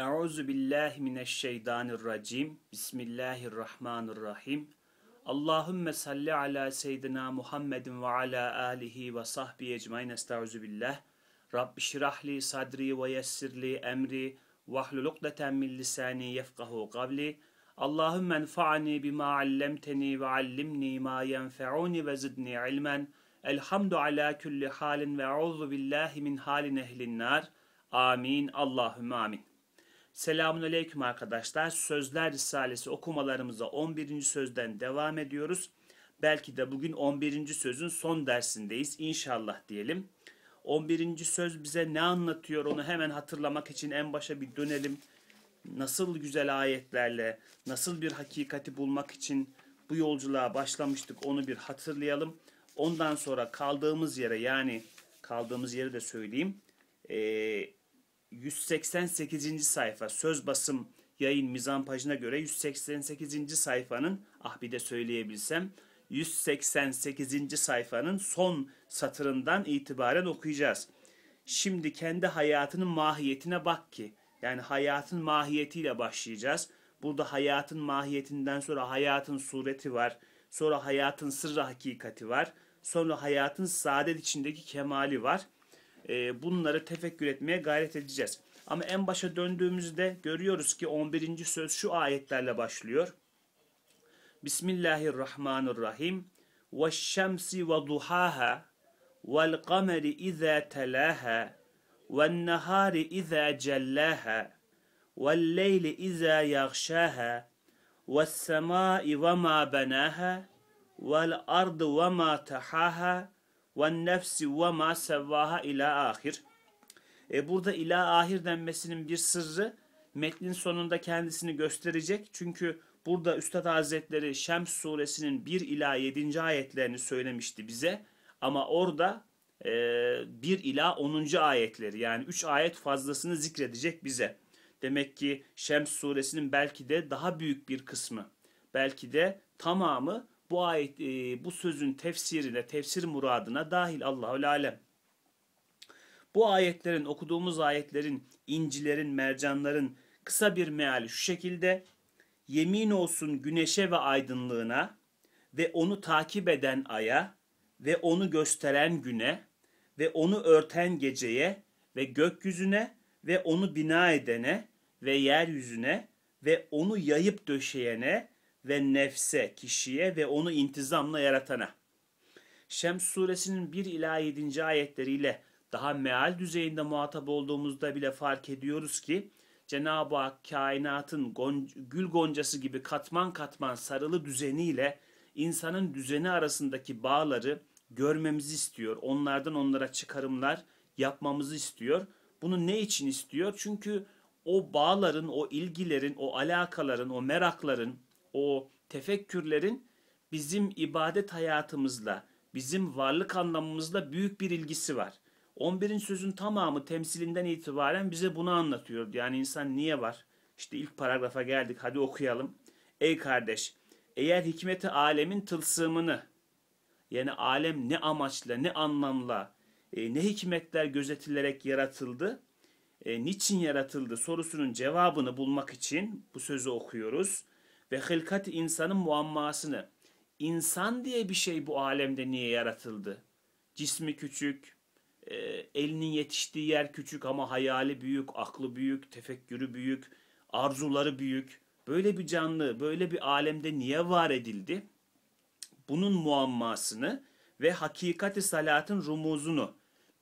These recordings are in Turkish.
Euzu billahi mineşşeytanirracim. Bismillahirrahmanirrahim. Allahümme salli ala seyyidina Muhammedin ve ala alihi ve sahbihi ecmain. Estaizu billah. Rabbi şirahli sadri ve yessirli emri vahlul ukdeten min lisani yefkahu kavli. Allahümme enfa'ni bima allemteni ve allimni ma yenfe'uni ve zidni ilmen. Elhamdu ala kulli halin ve euzu billahi min halin ehlin nar. Amin. Allahümme amin. Selamun Aleyküm arkadaşlar. Sözler Risalesi okumalarımıza 11. sözden devam ediyoruz. Belki de bugün 11. sözün son dersindeyiz inşallah diyelim. 11. söz bize ne anlatıyor onu hemen hatırlamak için en başa bir dönelim. Nasıl güzel ayetlerle, nasıl bir hakikati bulmak için bu yolculuğa başlamıştık onu bir hatırlayalım. Ondan sonra kaldığımız yere yani kaldığımız yeri de söyleyeyim. Ee, 188. sayfa söz basım yayın mizan mizampajına göre 188. sayfanın ah bir de söyleyebilsem 188. sayfanın son satırından itibaren okuyacağız. Şimdi kendi hayatının mahiyetine bak ki. Yani hayatın mahiyetiyle başlayacağız. Burada hayatın mahiyetinden sonra hayatın sureti var. Sonra hayatın sırrı hakikati var. Sonra hayatın saadet içindeki kemali var.'' Ee, bunları tefekkür etmeye gayret edeceğiz. Ama en başa döndüğümüzde görüyoruz ki 11. söz şu ayetlerle başlıyor. Bismillahirrahmanirrahim. Ve şemsi ve duhaha vel kameri izâ telâha vel nehâri izâ cellâha vel leyli izâ yagşâha vel semâi ve mâ benâha vel ardı ve mâ tehâha ve nefsi ve ma sevvaha ila ahir. E, burada ila ahir denmesinin bir sırrı metnin sonunda kendisini gösterecek. Çünkü burada Üstad Hazretleri Şems suresinin 1 ila 7. ayetlerini söylemişti bize. Ama orada e, 1 ila 10. ayetleri yani 3 ayet fazlasını zikredecek bize. Demek ki Şems suresinin belki de daha büyük bir kısmı, belki de tamamı bu ayet e, bu sözün tefsirine, tefsir muradına dahil Allahü alem. Bu ayetlerin, okuduğumuz ayetlerin, incilerin, mercanların kısa bir meali şu şekilde. Yemin olsun güneşe ve aydınlığına ve onu takip eden aya ve onu gösteren güne ve onu örten geceye ve gökyüzüne ve onu bina edene ve yeryüzüne ve onu yayıp döşeyene ve nefse, kişiye ve onu intizamla yaratana. Şems suresinin 1 ila 7. ayetleriyle daha meal düzeyinde muhatap olduğumuzda bile fark ediyoruz ki Cenab-ı Hak kainatın gon gül goncası gibi katman katman sarılı düzeniyle insanın düzeni arasındaki bağları görmemizi istiyor. Onlardan onlara çıkarımlar yapmamızı istiyor. Bunu ne için istiyor? Çünkü o bağların, o ilgilerin, o alakaların, o merakların, o tefekkürlerin bizim ibadet hayatımızla, bizim varlık anlamımızla büyük bir ilgisi var. 11'in sözün tamamı temsilinden itibaren bize bunu anlatıyor. Yani insan niye var? İşte ilk paragrafa geldik hadi okuyalım. Ey kardeş eğer hikmeti alemin tılsımını yani alem ne amaçla ne anlamla e, ne hikmetler gözetilerek yaratıldı e, niçin yaratıldı sorusunun cevabını bulmak için bu sözü okuyoruz ve hılkat insanın muammasını. İnsan diye bir şey bu alemde niye yaratıldı? Cismi küçük, e, elinin yetiştiği yer küçük ama hayali büyük, aklı büyük, tefekkürü büyük, arzuları büyük. Böyle bir canlı, böyle bir alemde niye var edildi? Bunun muammasını ve hakikati salatın rumuzunu.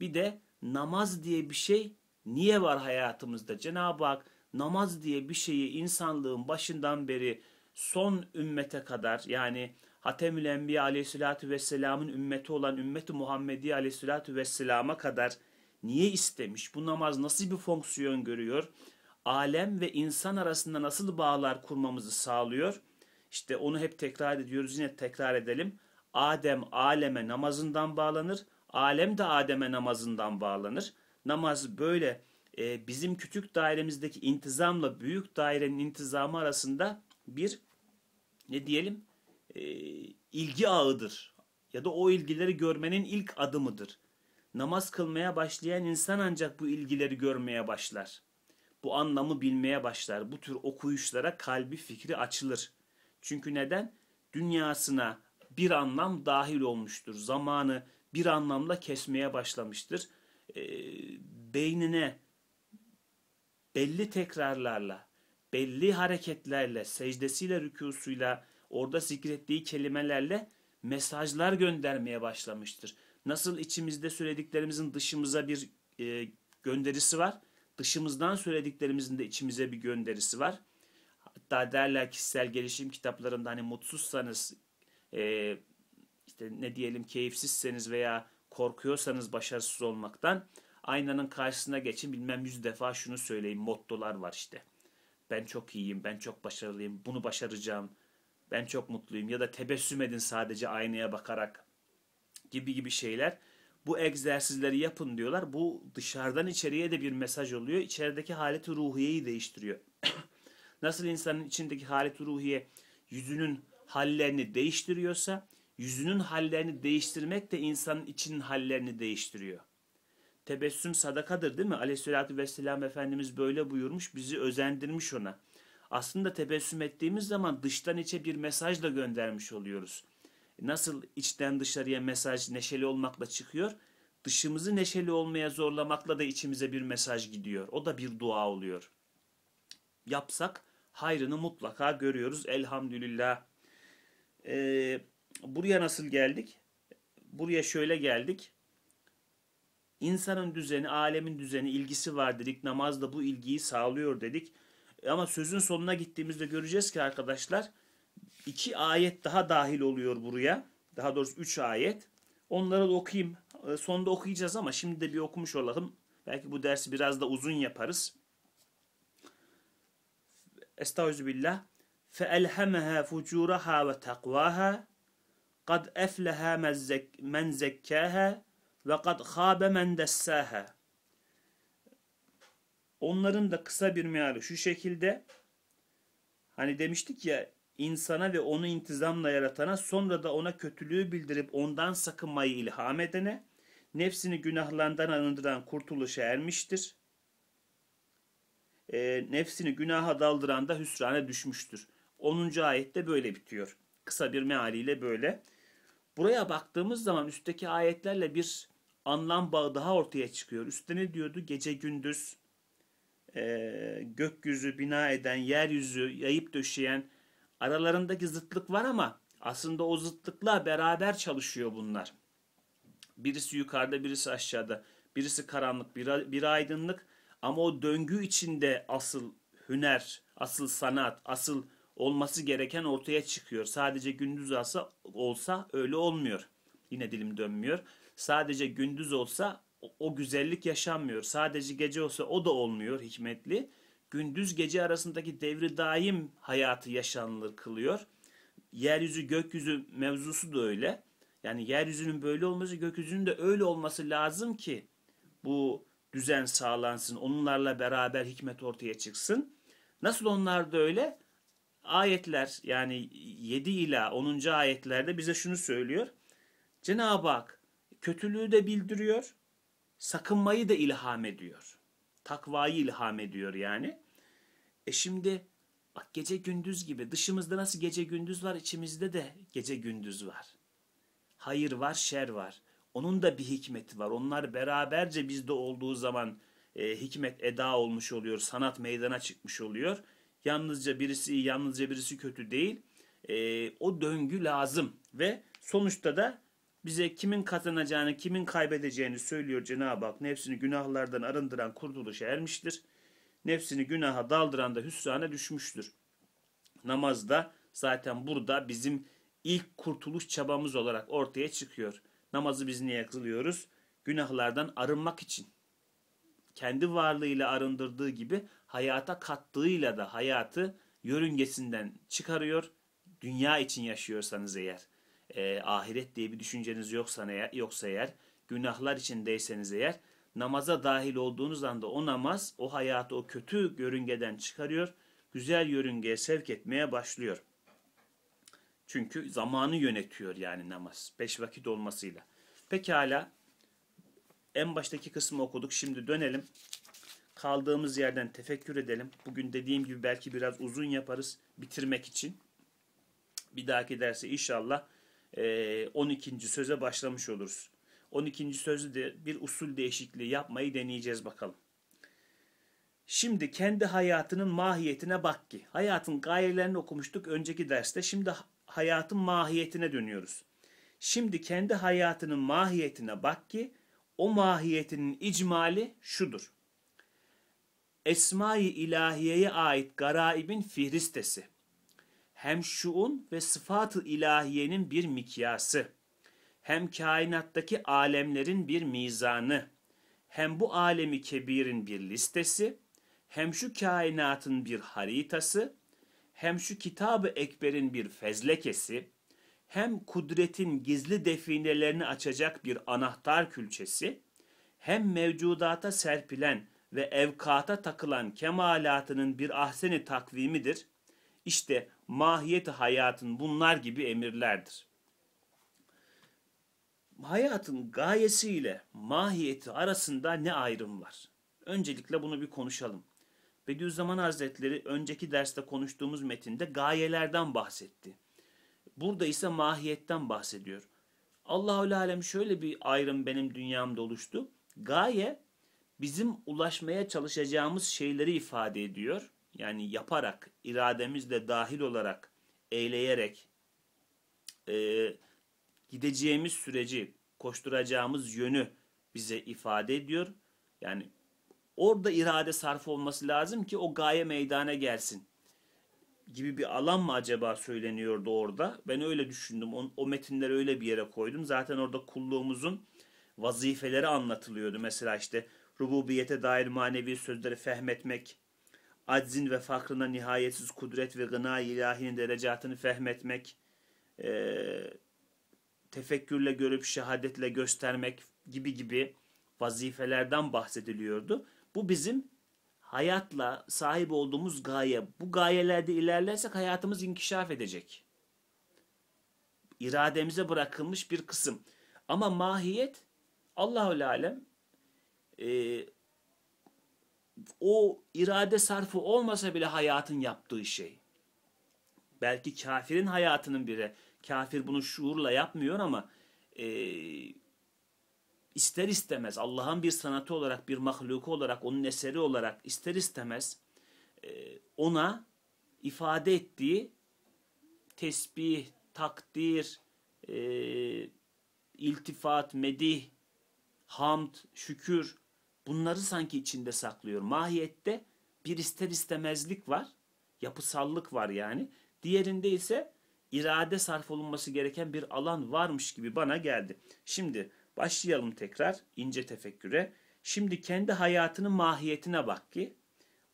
Bir de namaz diye bir şey niye var hayatımızda? Cenab-ı Hak namaz diye bir şeyi insanlığın başından beri son ümmete kadar yani Hatemül Enbiya aleyhissalatü vesselamın ümmeti olan ümmeti Muhammediye aleyhissalatü vesselama kadar niye istemiş? Bu namaz nasıl bir fonksiyon görüyor? Alem ve insan arasında nasıl bağlar kurmamızı sağlıyor? İşte onu hep tekrar ediyoruz yine tekrar edelim. Adem aleme namazından bağlanır. Alem de Adem'e namazından bağlanır. Namaz böyle e, bizim küçük dairemizdeki intizamla büyük dairenin intizamı arasında bir ne diyelim e, ilgi ağıdır ya da o ilgileri görmenin ilk adımıdır. Namaz kılmaya başlayan insan ancak bu ilgileri görmeye başlar. Bu anlamı bilmeye başlar. Bu tür okuyuşlara kalbi fikri açılır. Çünkü neden? Dünyasına bir anlam dahil olmuştur. Zamanı bir anlamla kesmeye başlamıştır. E, beynine belli tekrarlarla belli hareketlerle, secdesiyle, rükusuyla, orada zikrettiği kelimelerle mesajlar göndermeye başlamıştır. Nasıl içimizde söylediklerimizin dışımıza bir e, gönderisi var, dışımızdan söylediklerimizin de içimize bir gönderisi var. Hatta derler kişisel gelişim kitaplarında hani mutsuzsanız, e, işte ne diyelim keyifsizseniz veya korkuyorsanız başarısız olmaktan aynanın karşısına geçin bilmem yüz defa şunu söyleyin mottolar var işte ben çok iyiyim, ben çok başarılıyım, bunu başaracağım, ben çok mutluyum ya da tebessüm edin sadece aynaya bakarak gibi gibi şeyler. Bu egzersizleri yapın diyorlar. Bu dışarıdan içeriye de bir mesaj oluyor. İçerideki haleti ruhiyeyi değiştiriyor. Nasıl insanın içindeki haleti ruhiye yüzünün hallerini değiştiriyorsa, yüzünün hallerini değiştirmek de insanın için hallerini değiştiriyor tebessüm sadakadır değil mi? Aleyhisselatü vesselam Efendimiz böyle buyurmuş bizi özendirmiş ona. Aslında tebessüm ettiğimiz zaman dıştan içe bir mesaj da göndermiş oluyoruz. Nasıl içten dışarıya mesaj neşeli olmakla çıkıyor? Dışımızı neşeli olmaya zorlamakla da içimize bir mesaj gidiyor. O da bir dua oluyor. Yapsak hayrını mutlaka görüyoruz elhamdülillah. Ee, buraya nasıl geldik? Buraya şöyle geldik İnsanın düzeni, alemin düzeni, ilgisi var dedik. Namaz da bu ilgiyi sağlıyor dedik. Ama sözün sonuna gittiğimizde göreceğiz ki arkadaşlar iki ayet daha dahil oluyor buraya. Daha doğrusu üç ayet. Onları da okuyayım. Ee, sonda okuyacağız ama şimdi de bir okumuş olalım. Belki bu dersi biraz da uzun yaparız. Estağfirullah. فَأَلْهَمَهَا فُجُورَهَا وَتَقْوَاهَا قَدْ أَفْلَهَا مَنْ زَكَّاهَا ve kad khabe men Onların da kısa bir meali şu şekilde. Hani demiştik ya insana ve onu intizamla yaratana sonra da ona kötülüğü bildirip ondan sakınmayı ilham edene nefsini günahlardan arındıran kurtuluşa ermiştir. E, nefsini günaha daldıran da hüsrana düşmüştür. 10. ayette böyle bitiyor. Kısa bir mealiyle böyle. Buraya baktığımız zaman üstteki ayetlerle bir anlam bağı daha ortaya çıkıyor. Üstte ne diyordu? Gece gündüz e, gökyüzü bina eden, yeryüzü yayıp döşeyen aralarındaki zıtlık var ama aslında o zıtlıkla beraber çalışıyor bunlar. Birisi yukarıda, birisi aşağıda. Birisi karanlık, biri, biri aydınlık. Ama o döngü içinde asıl hüner, asıl sanat, asıl olması gereken ortaya çıkıyor. Sadece gündüz olsa, olsa öyle olmuyor. Yine dilim dönmüyor. Sadece gündüz olsa o, o güzellik yaşanmıyor. Sadece gece olsa o da olmuyor hikmetli. Gündüz gece arasındaki devri daim hayatı yaşanılır kılıyor. Yeryüzü gökyüzü mevzusu da öyle. Yani yeryüzünün böyle olması gökyüzünün de öyle olması lazım ki bu düzen sağlansın. Onlarla beraber hikmet ortaya çıksın. Nasıl onlar da öyle? Ayetler yani 7 ila 10. ayetlerde bize şunu söylüyor. Cenab-ı Hak kötülüğü de bildiriyor, sakınmayı da ilham ediyor. Takvayı ilham ediyor yani. E şimdi bak gece gündüz gibi dışımızda nasıl gece gündüz var içimizde de gece gündüz var. Hayır var şer var. Onun da bir hikmeti var. Onlar beraberce bizde olduğu zaman e, hikmet eda olmuş oluyor. Sanat meydana çıkmış oluyor. Yalnızca birisi iyi, yalnızca birisi kötü değil. E, o döngü lazım ve sonuçta da bize kimin kazanacağını, kimin kaybedeceğini söylüyor Cenab-ı Hak. Nefsini günahlardan arındıran kurtuluşa ermiştir. Nefsini günaha daldıran da hüsrana düşmüştür. Namazda zaten burada bizim ilk kurtuluş çabamız olarak ortaya çıkıyor. Namazı biz niye kılıyoruz? Günahlardan arınmak için. Kendi varlığıyla arındırdığı gibi hayata kattığıyla da hayatı yörüngesinden çıkarıyor. Dünya için yaşıyorsanız eğer e, ahiret diye bir düşünceniz yoksa eğer, yoksa eğer günahlar içindeyseniz eğer namaza dahil olduğunuz anda o namaz o hayatı o kötü görüngeden çıkarıyor, güzel yörüngeye sevk etmeye başlıyor. Çünkü zamanı yönetiyor yani namaz. Beş vakit olmasıyla. Pekala en baştaki kısmı okuduk. Şimdi dönelim. Kaldığımız yerden tefekkür edelim. Bugün dediğim gibi belki biraz uzun yaparız bitirmek için. Bir dahaki derse inşallah 12. E, söze başlamış oluruz. 12. sözde de bir usul değişikliği yapmayı deneyeceğiz bakalım. Şimdi kendi hayatının mahiyetine bak ki. Hayatın gayelerini okumuştuk önceki derste. Şimdi hayatın mahiyetine dönüyoruz. Şimdi kendi hayatının mahiyetine bak ki o mahiyetinin icmali şudur. Esma-i ilahiyeye ait garaibin fihristesi hem şuun ve sıfat-ı ilahiyenin bir mikyası, hem kainattaki alemlerin bir mizanı, hem bu alemi kebirin bir listesi, hem şu kainatın bir haritası, hem şu kitabı ekberin bir fezlekesi, hem kudretin gizli definelerini açacak bir anahtar külçesi, hem mevcudata serpilen ve evkata takılan kemalatının bir ahseni takvimidir. İşte mahiyeti hayatın bunlar gibi emirlerdir. Hayatın gayesiyle mahiyeti arasında ne ayrım var? Öncelikle bunu bir konuşalım. Bediüzzaman Hazretleri önceki derste konuştuğumuz metinde gayelerden bahsetti. Burada ise mahiyetten bahsediyor. Allahü Alem şöyle bir ayrım benim dünyamda oluştu. Gaye bizim ulaşmaya çalışacağımız şeyleri ifade ediyor yani yaparak, irademizle dahil olarak, eyleyerek e, gideceğimiz süreci, koşturacağımız yönü bize ifade ediyor. Yani orada irade sarf olması lazım ki o gaye meydana gelsin gibi bir alan mı acaba söyleniyordu orada? Ben öyle düşündüm. O, o metinleri öyle bir yere koydum. Zaten orada kulluğumuzun vazifeleri anlatılıyordu. Mesela işte rububiyete dair manevi sözleri fehmetmek, aczin ve fakrına nihayetsiz kudret ve gına ilahinin derecatını fehmetmek, e, tefekkürle görüp şehadetle göstermek gibi gibi vazifelerden bahsediliyordu. Bu bizim hayatla sahip olduğumuz gaye. Bu gayelerde ilerlersek hayatımız inkişaf edecek. İrademize bırakılmış bir kısım. Ama mahiyet Allahü alem e, o irade sarfı olmasa bile hayatın yaptığı şey. Belki kafirin hayatının biri. Kafir bunu şuurla yapmıyor ama e, ister istemez Allah'ın bir sanatı olarak, bir mahluku olarak, onun eseri olarak ister istemez e, ona ifade ettiği tesbih, takdir, e, iltifat, medih, hamd, şükür bunları sanki içinde saklıyor. Mahiyette bir ister istemezlik var, yapısallık var yani. Diğerinde ise irade sarf olunması gereken bir alan varmış gibi bana geldi. Şimdi başlayalım tekrar ince tefekküre. Şimdi kendi hayatının mahiyetine bak ki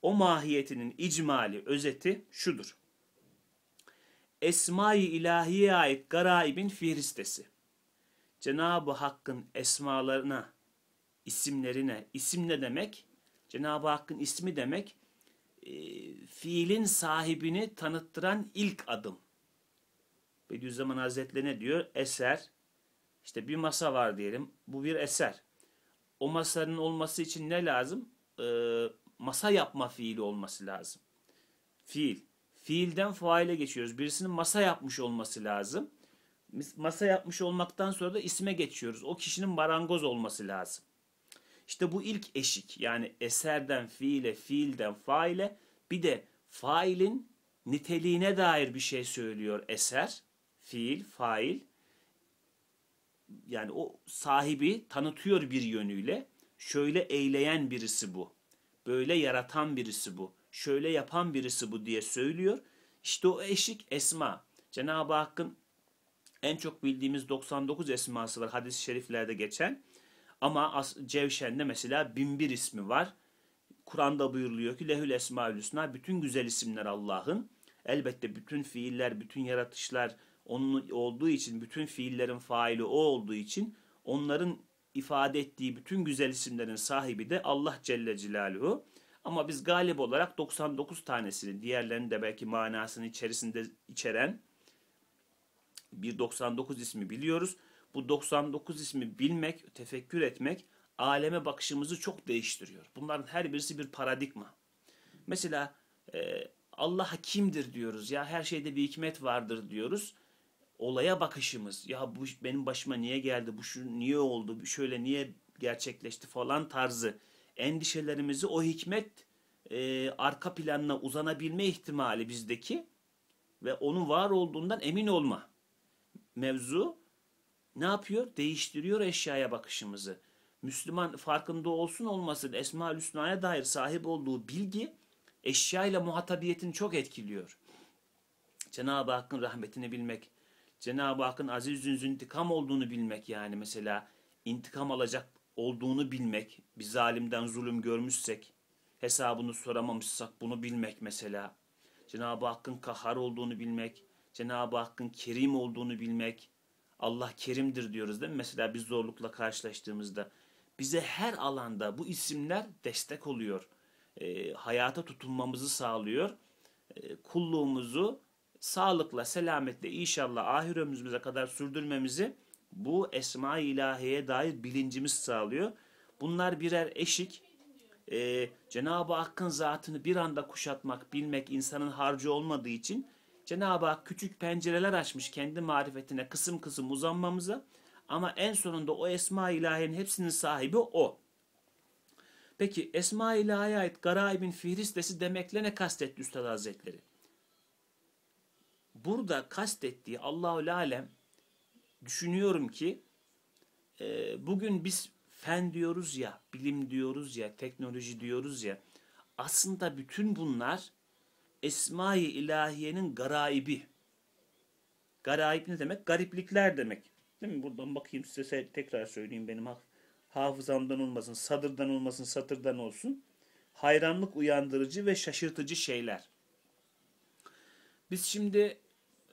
o mahiyetinin icmali, özeti şudur. Esma-i ilahiye ait garaibin fihristesi. Cenab-ı Hakk'ın esmalarına isimlerine. İsim ne demek? Cenab-ı Hakk'ın ismi demek e, fiilin sahibini tanıttıran ilk adım. Bediüzzaman Hazretleri ne diyor? Eser. İşte bir masa var diyelim. Bu bir eser. O masanın olması için ne lazım? E, masa yapma fiili olması lazım. Fiil. Fiilden faile geçiyoruz. Birisinin masa yapmış olması lazım. Masa yapmış olmaktan sonra da isme geçiyoruz. O kişinin marangoz olması lazım. İşte bu ilk eşik yani eserden fiile, fiilden faile bir de failin niteliğine dair bir şey söylüyor eser, fiil, fail. Yani o sahibi tanıtıyor bir yönüyle. Şöyle eyleyen birisi bu. Böyle yaratan birisi bu. Şöyle yapan birisi bu diye söylüyor. İşte o eşik esma. Cenab-ı Hakk'ın en çok bildiğimiz 99 esması var hadis-i şeriflerde geçen. Ama Cevşen'de mesela bin bir ismi var. Kur'an'da buyuruluyor ki lehül esmaül hüsna bütün güzel isimler Allah'ın. Elbette bütün fiiller, bütün yaratışlar onun olduğu için, bütün fiillerin faili o olduğu için onların ifade ettiği bütün güzel isimlerin sahibi de Allah Celle Celaluhu. Ama biz galip olarak 99 tanesini, diğerlerini de belki manasını içerisinde içeren bir 99 ismi biliyoruz bu 99 ismi bilmek, tefekkür etmek aleme bakışımızı çok değiştiriyor. Bunların her birisi bir paradigma. Mesela e, Allah hakimdir diyoruz ya her şeyde bir hikmet vardır diyoruz. Olaya bakışımız ya bu benim başıma niye geldi bu şu niye oldu bu şöyle niye gerçekleşti falan tarzı endişelerimizi o hikmet e, arka planına uzanabilme ihtimali bizdeki ve onun var olduğundan emin olma mevzu ne yapıyor? Değiştiriyor eşyaya bakışımızı. Müslüman farkında olsun olmasın Esma-ül Hüsna'ya dair sahip olduğu bilgi eşyayla muhatabiyetini çok etkiliyor. Cenab-ı Hakk'ın rahmetini bilmek, Cenab-ı Hakk'ın aziz intikam olduğunu bilmek yani mesela intikam alacak olduğunu bilmek, bir zalimden zulüm görmüşsek, hesabını soramamışsak bunu bilmek mesela, Cenab-ı Hakk'ın kahar olduğunu bilmek, Cenab-ı Hakk'ın kerim olduğunu bilmek, Allah kerimdir diyoruz değil mi? Mesela bir zorlukla karşılaştığımızda bize her alanda bu isimler destek oluyor. E, hayata tutunmamızı sağlıyor. E, kulluğumuzu sağlıkla, selametle inşallah ahir ömrümüze kadar sürdürmemizi bu Esma-i İlahi'ye dair bilincimiz sağlıyor. Bunlar birer eşik. Ee, Cenab-ı Hakk'ın zatını bir anda kuşatmak, bilmek insanın harcı olmadığı için Cenab-ı Hak küçük pencereler açmış kendi marifetine kısım kısım uzanmamıza. Ama en sonunda o esma ilahiyenin hepsinin sahibi o. Peki esma ilahiye ait garaibin fihristesi demekle ne kastetti Üstad Hazretleri? Burada kastettiği Allahu Alem düşünüyorum ki e, bugün biz fen diyoruz ya, bilim diyoruz ya, teknoloji diyoruz ya. Aslında bütün bunlar Esma-i İlahiye'nin garaibi. Garaip ne demek? Gariplikler demek. Değil mi? Buradan bakayım size tekrar söyleyeyim benim hafızamdan olmasın, sadırdan olmasın, satırdan olsun. Hayranlık uyandırıcı ve şaşırtıcı şeyler. Biz şimdi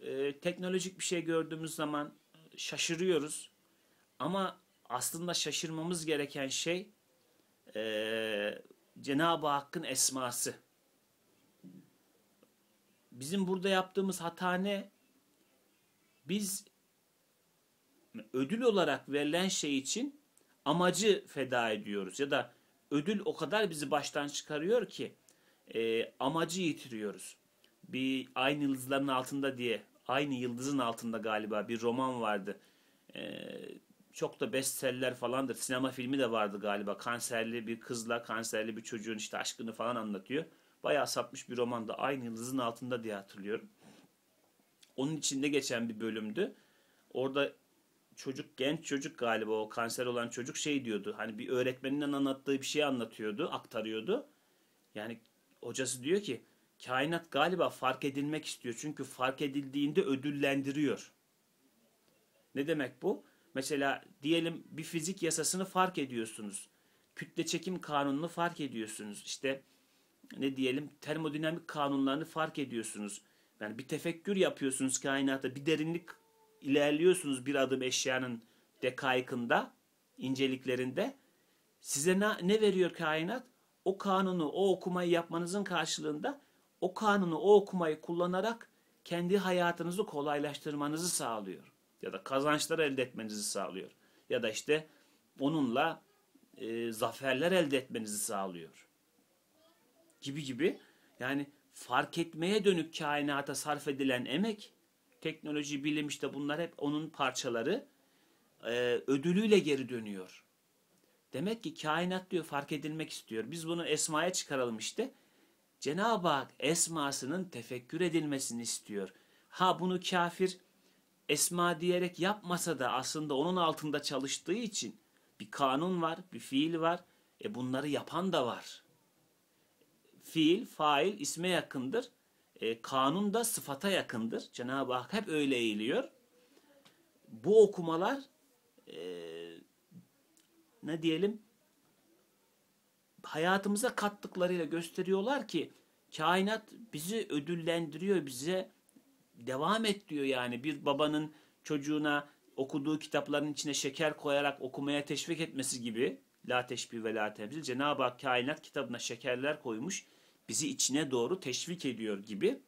e, teknolojik bir şey gördüğümüz zaman şaşırıyoruz. Ama aslında şaşırmamız gereken şey e, Cenab-ı Hakk'ın esması. Bizim burada yaptığımız hata ne? Biz ödül olarak verilen şey için amacı feda ediyoruz ya da ödül o kadar bizi baştan çıkarıyor ki e, amacı yitiriyoruz. Bir aynı yıldızların altında diye aynı yıldızın altında galiba bir roman vardı. E, çok da bestseller falandır. Sinema filmi de vardı galiba. Kanserli bir kızla kanserli bir çocuğun işte aşkını falan anlatıyor bayağı sapmış bir romanda aynı yıldızın altında diye hatırlıyorum. Onun içinde geçen bir bölümdü. Orada çocuk genç çocuk galiba o kanser olan çocuk şey diyordu. Hani bir öğretmeninin anlattığı bir şey anlatıyordu, aktarıyordu. Yani hocası diyor ki kainat galiba fark edilmek istiyor. Çünkü fark edildiğinde ödüllendiriyor. Ne demek bu? Mesela diyelim bir fizik yasasını fark ediyorsunuz. Kütle çekim kanununu fark ediyorsunuz. İşte ne diyelim termodinamik kanunlarını fark ediyorsunuz. Yani bir tefekkür yapıyorsunuz kainatta. Bir derinlik ilerliyorsunuz bir adım eşyanın dekaykında, inceliklerinde. Size ne, ne veriyor kainat? O kanunu, o okumayı yapmanızın karşılığında o kanunu, o okumayı kullanarak kendi hayatınızı kolaylaştırmanızı sağlıyor. Ya da kazançlar elde etmenizi sağlıyor. Ya da işte onunla e, zaferler elde etmenizi sağlıyor gibi gibi. Yani fark etmeye dönük kainata sarf edilen emek, teknoloji, bilim işte bunlar hep onun parçaları e, ödülüyle geri dönüyor. Demek ki kainat diyor fark edilmek istiyor. Biz bunu esmaya çıkaralım işte. Cenab-ı Hak esmasının tefekkür edilmesini istiyor. Ha bunu kafir esma diyerek yapmasa da aslında onun altında çalıştığı için bir kanun var, bir fiil var. E bunları yapan da var fiil, fail isme yakındır. E, kanun da sıfata yakındır. Cenab-ı Hak hep öyle eğiliyor. Bu okumalar e, ne diyelim hayatımıza kattıklarıyla gösteriyorlar ki kainat bizi ödüllendiriyor, bize devam et diyor yani. Bir babanın çocuğuna okuduğu kitapların içine şeker koyarak okumaya teşvik etmesi gibi la teşbih ve la temsil. Cenab-ı Hak kainat kitabına şekerler koymuş bizi içine doğru teşvik ediyor gibi.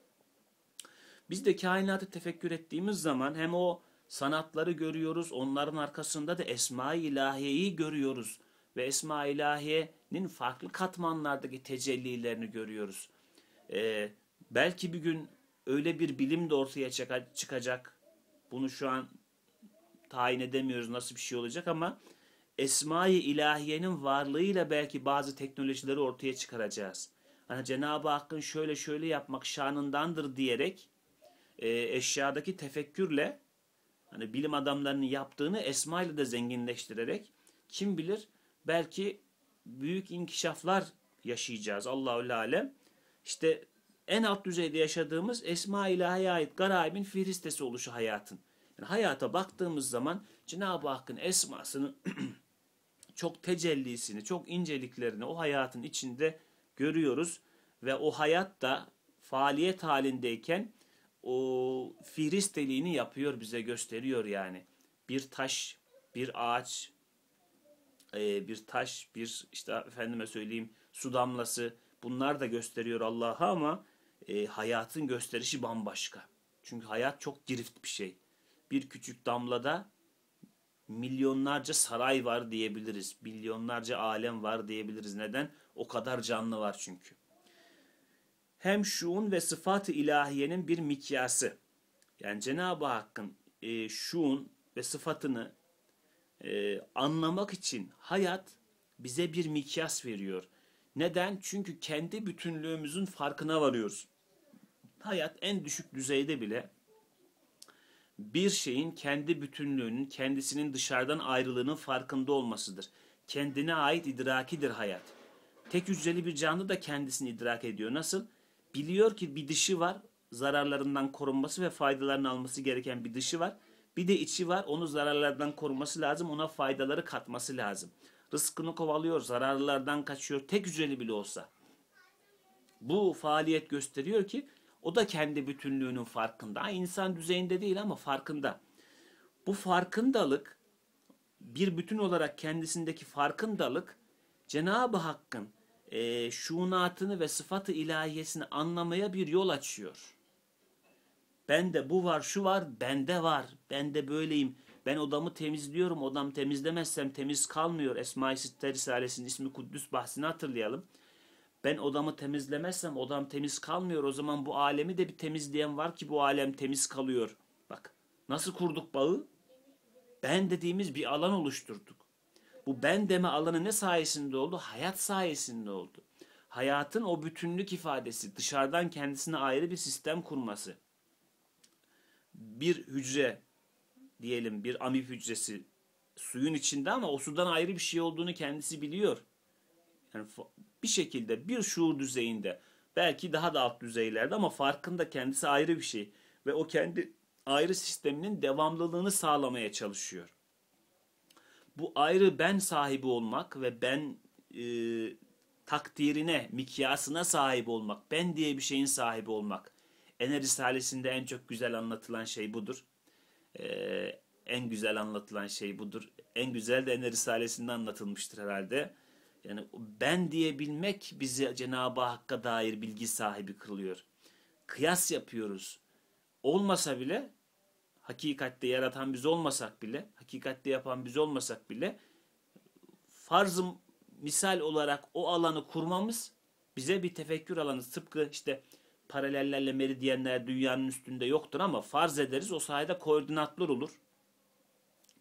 Biz de kainatı tefekkür ettiğimiz zaman hem o sanatları görüyoruz, onların arkasında da Esma-i İlahiye'yi görüyoruz ve Esma-i İlahiye'nin farklı katmanlardaki tecellilerini görüyoruz. Ee, belki bir gün öyle bir bilim de ortaya çıkacak. Bunu şu an tayin edemiyoruz nasıl bir şey olacak ama Esma-i İlahiye'nin varlığıyla belki bazı teknolojileri ortaya çıkaracağız hani Cenab-ı Hakk'ın şöyle şöyle yapmak şanındandır diyerek e, eşyadaki tefekkürle hani bilim adamlarının yaptığını esma ile de zenginleştirerek kim bilir belki büyük inkişaflar yaşayacağız Allahü alem. İşte en alt düzeyde yaşadığımız esma ilahiye ait garabin firistesi oluşu hayatın. Yani hayata baktığımız zaman Cenab-ı Hakk'ın esmasının çok tecellisini, çok inceliklerini o hayatın içinde görüyoruz ve o hayat da faaliyet halindeyken o fihristeliğini yapıyor bize gösteriyor yani. Bir taş, bir ağaç, e, bir taş, bir işte efendime söyleyeyim su damlası bunlar da gösteriyor Allah'a ama e, hayatın gösterişi bambaşka. Çünkü hayat çok girift bir şey. Bir küçük damlada milyonlarca saray var diyebiliriz. Milyonlarca alem var diyebiliriz. Neden? O kadar canlı var çünkü. Hem şuun ve sıfat-ı ilahiyenin bir mikyası. Yani Cenab-ı Hakk'ın e, şuun ve sıfatını e, anlamak için hayat bize bir mikyas veriyor. Neden? Çünkü kendi bütünlüğümüzün farkına varıyoruz. Hayat en düşük düzeyde bile bir şeyin kendi bütünlüğünün, kendisinin dışarıdan ayrılığının farkında olmasıdır. Kendine ait idrakidir hayat. Tek hücreli bir canlı da kendisini idrak ediyor. Nasıl? Biliyor ki bir dışı var, zararlarından korunması ve faydalarını alması gereken bir dışı var. Bir de içi var, onu zararlardan koruması lazım, ona faydaları katması lazım. Rızkını kovalıyor, zararlardan kaçıyor, tek hücreli bile olsa. Bu faaliyet gösteriyor ki o da kendi bütünlüğünün farkında. İnsan düzeyinde değil ama farkında. Bu farkındalık bir bütün olarak kendisindeki farkındalık Cenab-ı Hakk'ın e, şunatını ve sıfatı ilahiyesini anlamaya bir yol açıyor. Bende bu var, şu var, bende var, bende böyleyim. Ben odamı temizliyorum, odam temizlemezsem temiz kalmıyor. Esma-i Sitte Risalesi'nin ismi Kuddüs bahsini hatırlayalım. Ben odamı temizlemezsem odam temiz kalmıyor. O zaman bu alemi de bir temizleyen var ki bu alem temiz kalıyor. Bak nasıl kurduk bağı? Ben dediğimiz bir alan oluşturduk bu ben deme alanı ne sayesinde oldu? Hayat sayesinde oldu. Hayatın o bütünlük ifadesi, dışarıdan kendisine ayrı bir sistem kurması. Bir hücre diyelim bir amip hücresi suyun içinde ama o sudan ayrı bir şey olduğunu kendisi biliyor. Yani bir şekilde bir şuur düzeyinde belki daha da alt düzeylerde ama farkında kendisi ayrı bir şey ve o kendi ayrı sisteminin devamlılığını sağlamaya çalışıyor bu ayrı ben sahibi olmak ve ben e, takdirine, mikyasına sahip olmak, ben diye bir şeyin sahibi olmak. Ener Risalesi'nde en çok güzel anlatılan şey budur. E, en güzel anlatılan şey budur. En güzel de Ener Risalesi'nde anlatılmıştır herhalde. Yani ben diyebilmek bizi Cenab-ı Hakk'a dair bilgi sahibi kılıyor. Kıyas yapıyoruz. Olmasa bile hakikatte yaratan biz olmasak bile, hakikatte yapan biz olmasak bile farzı misal olarak o alanı kurmamız bize bir tefekkür alanı. Tıpkı işte paralellerle meridyenler dünyanın üstünde yoktur ama farz ederiz o sayede koordinatlar olur.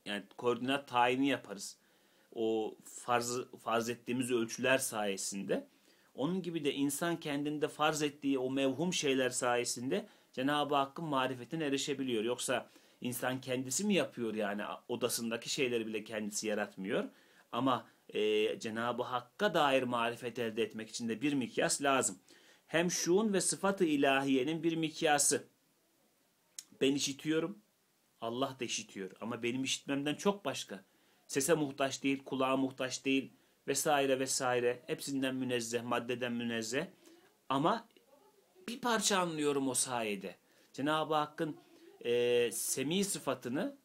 Yani koordinat tayini yaparız. O farz, farz ettiğimiz ölçüler sayesinde. Onun gibi de insan kendinde farz ettiği o mevhum şeyler sayesinde Cenab-ı Hakk'ın marifetine erişebiliyor. Yoksa insan kendisi mi yapıyor yani odasındaki şeyleri bile kendisi yaratmıyor. Ama e, Cenab-ı Hakk'a dair marifet elde etmek için de bir mikyas lazım. Hem şuun ve sıfatı ilahiyenin bir mikyası. Ben işitiyorum, Allah da işitiyor ama benim işitmemden çok başka. Sese muhtaç değil, kulağa muhtaç değil vesaire vesaire. Hepsinden münezzeh, maddeden münezzeh. Ama bir parça anlıyorum o sayede. Cenab-ı Hakk'ın e, semi sıfatını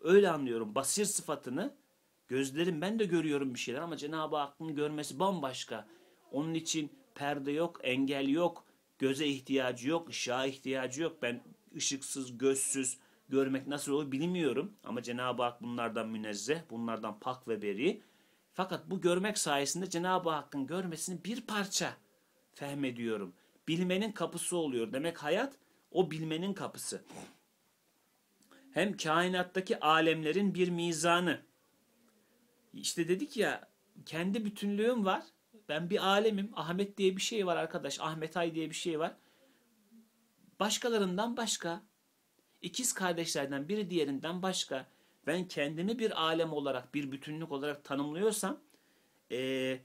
öyle anlıyorum. Basir sıfatını gözlerim ben de görüyorum bir şeyler ama Cenab-ı Hakk'ın görmesi bambaşka. Onun için perde yok, engel yok, göze ihtiyacı yok, ışığa ihtiyacı yok. Ben ışıksız, gözsüz görmek nasıl olur bilmiyorum. Ama Cenab-ı Hak bunlardan münezzeh, bunlardan pak ve beri. Fakat bu görmek sayesinde Cenab-ı Hakk'ın görmesini bir parça fehmediyorum bilmenin kapısı oluyor. Demek hayat o bilmenin kapısı. Hem kainattaki alemlerin bir mizanı. İşte dedik ya kendi bütünlüğüm var. Ben bir alemim. Ahmet diye bir şey var arkadaş. Ahmet Ay diye bir şey var. Başkalarından başka. ikiz kardeşlerden biri diğerinden başka. Ben kendimi bir alem olarak, bir bütünlük olarak tanımlıyorsam e,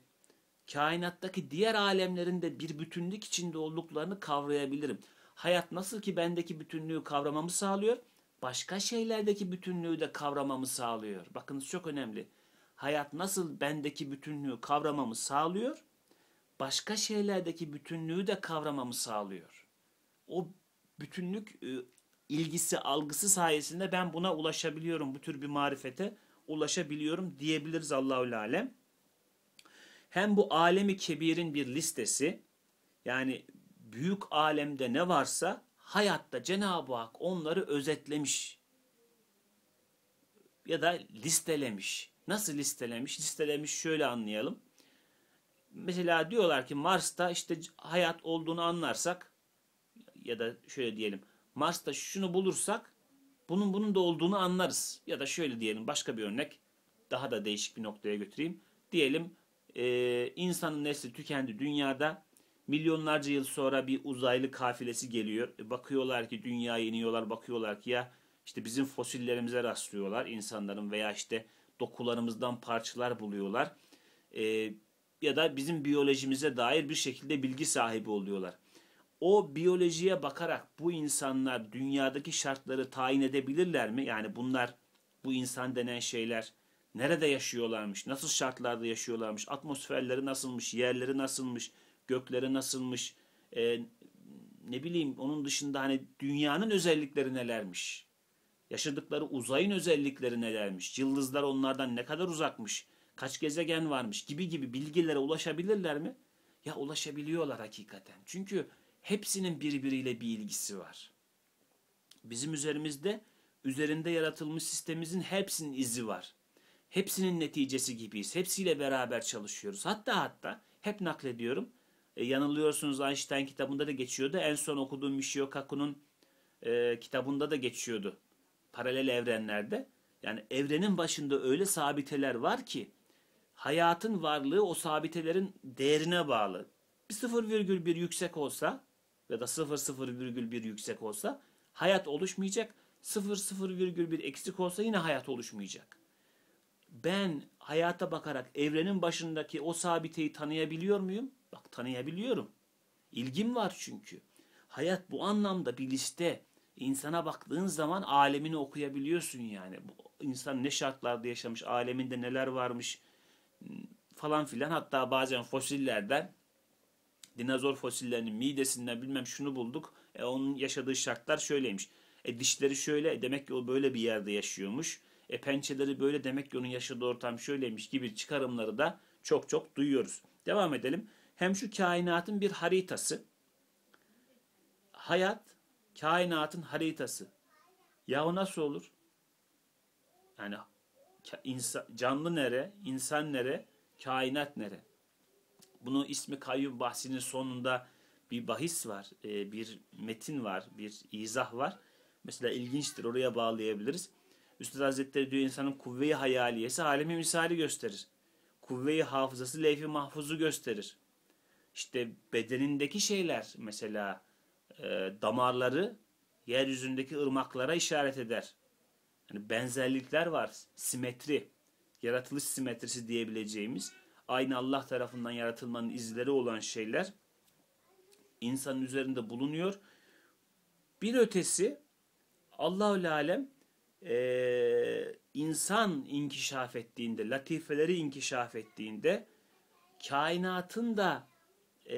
kainattaki diğer alemlerin de bir bütünlük içinde olduklarını kavrayabilirim. Hayat nasıl ki bendeki bütünlüğü kavramamı sağlıyor, başka şeylerdeki bütünlüğü de kavramamı sağlıyor. Bakınız çok önemli. Hayat nasıl bendeki bütünlüğü kavramamı sağlıyor, başka şeylerdeki bütünlüğü de kavramamı sağlıyor. O bütünlük e, ilgisi, algısı sayesinde ben buna ulaşabiliyorum. Bu tür bir marifete ulaşabiliyorum diyebiliriz Allahü Alem hem bu alemi kebirin bir listesi yani büyük alemde ne varsa hayatta Cenab-ı Hak onları özetlemiş ya da listelemiş. Nasıl listelemiş? Listelemiş şöyle anlayalım. Mesela diyorlar ki Mars'ta işte hayat olduğunu anlarsak ya da şöyle diyelim. Mars'ta şunu bulursak bunun bunun da olduğunu anlarız. Ya da şöyle diyelim başka bir örnek daha da değişik bir noktaya götüreyim. Diyelim e, insanın nesli tükendi dünyada. Milyonlarca yıl sonra bir uzaylı kafilesi geliyor. E, bakıyorlar ki dünyaya iniyorlar, bakıyorlar ki ya işte bizim fosillerimize rastlıyorlar insanların veya işte dokularımızdan parçalar buluyorlar. E, ya da bizim biyolojimize dair bir şekilde bilgi sahibi oluyorlar. O biyolojiye bakarak bu insanlar dünyadaki şartları tayin edebilirler mi? Yani bunlar bu insan denen şeyler Nerede yaşıyorlarmış? Nasıl şartlarda yaşıyorlarmış? Atmosferleri nasılmış? Yerleri nasılmış? Gökleri nasılmış? E, ne bileyim onun dışında hani dünyanın özellikleri nelermiş? Yaşadıkları uzayın özellikleri nelermiş? Yıldızlar onlardan ne kadar uzakmış? Kaç gezegen varmış? Gibi gibi bilgilere ulaşabilirler mi? Ya ulaşabiliyorlar hakikaten. Çünkü hepsinin birbiriyle bir ilgisi var. Bizim üzerimizde üzerinde yaratılmış sistemimizin hepsinin izi var hepsinin neticesi gibiyiz. Hepsiyle beraber çalışıyoruz. Hatta hatta hep naklediyorum. E, yanılıyorsunuz Einstein kitabında da geçiyordu. En son okuduğum Michio Kaku'nun e, kitabında da geçiyordu. Paralel evrenlerde. Yani evrenin başında öyle sabiteler var ki hayatın varlığı o sabitelerin değerine bağlı. Bir 0,1 yüksek olsa ya da 0,0,1 yüksek olsa hayat oluşmayacak. 0,0,1 eksik olsa yine hayat oluşmayacak ben hayata bakarak evrenin başındaki o sabiteyi tanıyabiliyor muyum? Bak tanıyabiliyorum. İlgim var çünkü. Hayat bu anlamda bir liste. İnsana baktığın zaman alemini okuyabiliyorsun yani. Bu insan ne şartlarda yaşamış, aleminde neler varmış hmm, falan filan. Hatta bazen fosillerden dinozor fosillerinin midesinden bilmem şunu bulduk. E, onun yaşadığı şartlar şöyleymiş. E dişleri şöyle. E, demek ki o böyle bir yerde yaşıyormuş. E pençeleri böyle demek ki onun yaşadığı ortam şöyleymiş gibi çıkarımları da çok çok duyuyoruz. Devam edelim. Hem şu kainatın bir haritası. Hayat kainatın haritası. Ya o nasıl olur? Yani insan, canlı nere, insan nere, kainat nere? Bunu ismi kayyum bahsinin sonunda bir bahis var, e, bir metin var, bir izah var. Mesela ilginçtir oraya bağlayabiliriz. Üstad Hazretleri diyor insanın kuvve-i hayaliyesi alemi misali gösterir. Kuvve-i hafızası leyfi mahfuzu gösterir. İşte bedenindeki şeyler mesela e, damarları yeryüzündeki ırmaklara işaret eder. Yani benzerlikler var. Simetri, yaratılış simetrisi diyebileceğimiz aynı Allah tarafından yaratılmanın izleri olan şeyler insanın üzerinde bulunuyor. Bir ötesi Allahü alem e, insan inkişaf ettiğinde, latifeleri inkişaf ettiğinde kainatın da e,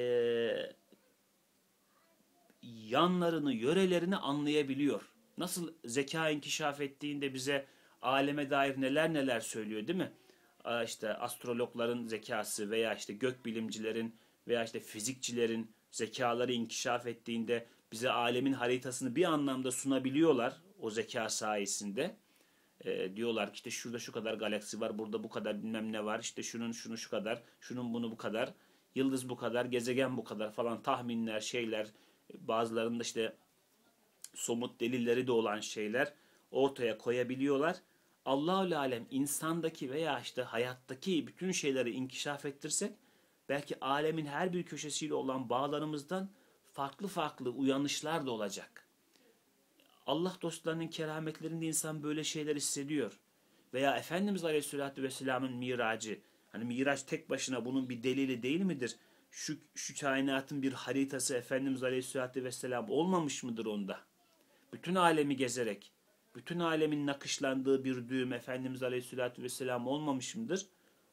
yanlarını, yörelerini anlayabiliyor. Nasıl zeka inkişaf ettiğinde bize aleme dair neler neler söylüyor değil mi? İşte astrologların zekası veya işte gökbilimcilerin veya işte fizikçilerin zekaları inkişaf ettiğinde bize alemin haritasını bir anlamda sunabiliyorlar o zeka sayesinde. E, diyorlar ki işte şurada şu kadar galaksi var, burada bu kadar bilmem ne var, işte şunun şunu şu kadar, şunun bunu bu kadar, yıldız bu kadar, gezegen bu kadar falan tahminler, şeyler, bazılarında işte somut delilleri de olan şeyler ortaya koyabiliyorlar. Allahü alem insandaki veya işte hayattaki bütün şeyleri inkişaf ettirsek belki alemin her bir köşesiyle olan bağlarımızdan farklı farklı uyanışlar da olacak. Allah dostlarının kerametlerinde insan böyle şeyler hissediyor. Veya Efendimiz Aleyhisselatü Vesselam'ın miracı, hani miraç tek başına bunun bir delili değil midir? Şu, şu kainatın bir haritası Efendimiz Aleyhisselatü Vesselam olmamış mıdır onda? Bütün alemi gezerek, bütün alemin nakışlandığı bir düğüm Efendimiz Aleyhisselatü Vesselam olmamış mıdır?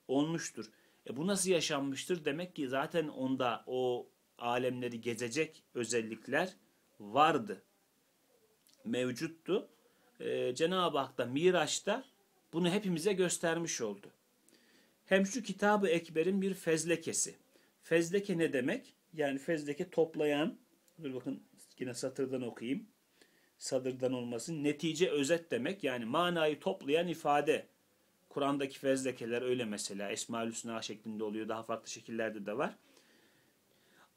Olmuştur. E bu nasıl yaşanmıştır? Demek ki zaten onda o alemleri gezecek özellikler vardı. Mevcuttu. Ee, Cenab-ı Hak da Miraç'ta bunu hepimize göstermiş oldu. Hem şu kitabı Ekber'in bir fezlekesi. Fezleke ne demek? Yani fezleke toplayan, dur bakın yine satırdan okuyayım. Sadırdan olmasın. Netice özet demek. Yani manayı toplayan ifade. Kur'an'daki fezlekeler öyle mesela. Esmaül Hüsna şeklinde oluyor. Daha farklı şekillerde de var.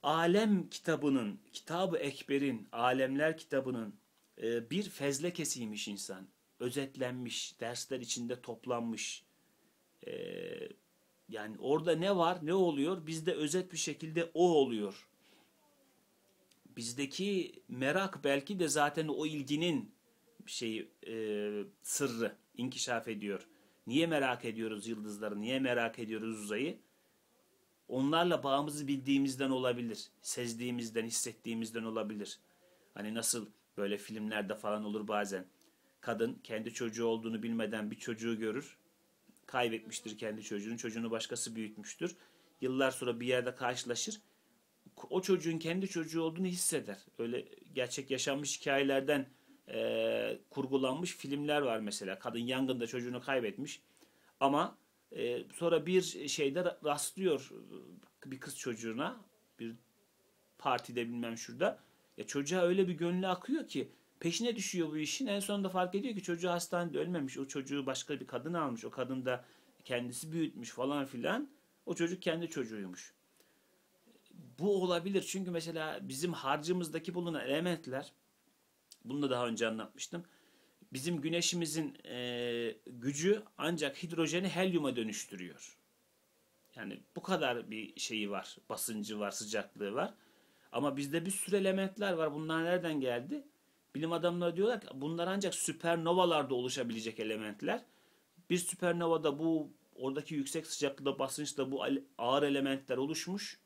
Alem kitabının, kitabı Ekber'in, Alemler kitabının e, bir fezlekesiymiş insan. Özetlenmiş, dersler içinde toplanmış. E, yani orada ne var, ne oluyor? Bizde özet bir şekilde o oluyor. Bizdeki merak belki de zaten o ilginin şeyi e, sırrı inkişaf ediyor. Niye merak ediyoruz yıldızları, niye merak ediyoruz uzayı? onlarla bağımızı bildiğimizden olabilir. Sezdiğimizden, hissettiğimizden olabilir. Hani nasıl böyle filmlerde falan olur bazen. Kadın kendi çocuğu olduğunu bilmeden bir çocuğu görür. Kaybetmiştir kendi çocuğunu. Çocuğunu başkası büyütmüştür. Yıllar sonra bir yerde karşılaşır. O çocuğun kendi çocuğu olduğunu hisseder. Öyle gerçek yaşanmış hikayelerden e, kurgulanmış filmler var mesela. Kadın yangında çocuğunu kaybetmiş. Ama e, sonra bir şeyde rastlıyor e, bir kız çocuğuna bir partide bilmem şurada. Ya çocuğa öyle bir gönlü akıyor ki peşine düşüyor bu işin. En sonunda fark ediyor ki çocuğu hastanede ölmemiş. O çocuğu başka bir kadın almış. O kadın da kendisi büyütmüş falan filan. O çocuk kendi çocuğuymuş. Bu olabilir çünkü mesela bizim harcımızdaki bulunan elementler bunu da daha önce anlatmıştım. Bizim güneşimizin e, gücü ancak hidrojeni helyuma dönüştürüyor. Yani bu kadar bir şeyi var, basıncı var, sıcaklığı var. Ama bizde bir sürü elementler var. Bunlar nereden geldi? Bilim adamları diyorlar ki bunlar ancak süpernovalarda oluşabilecek elementler. Bir süpernovada bu oradaki yüksek sıcaklıkta basınçla bu ağır elementler oluşmuş.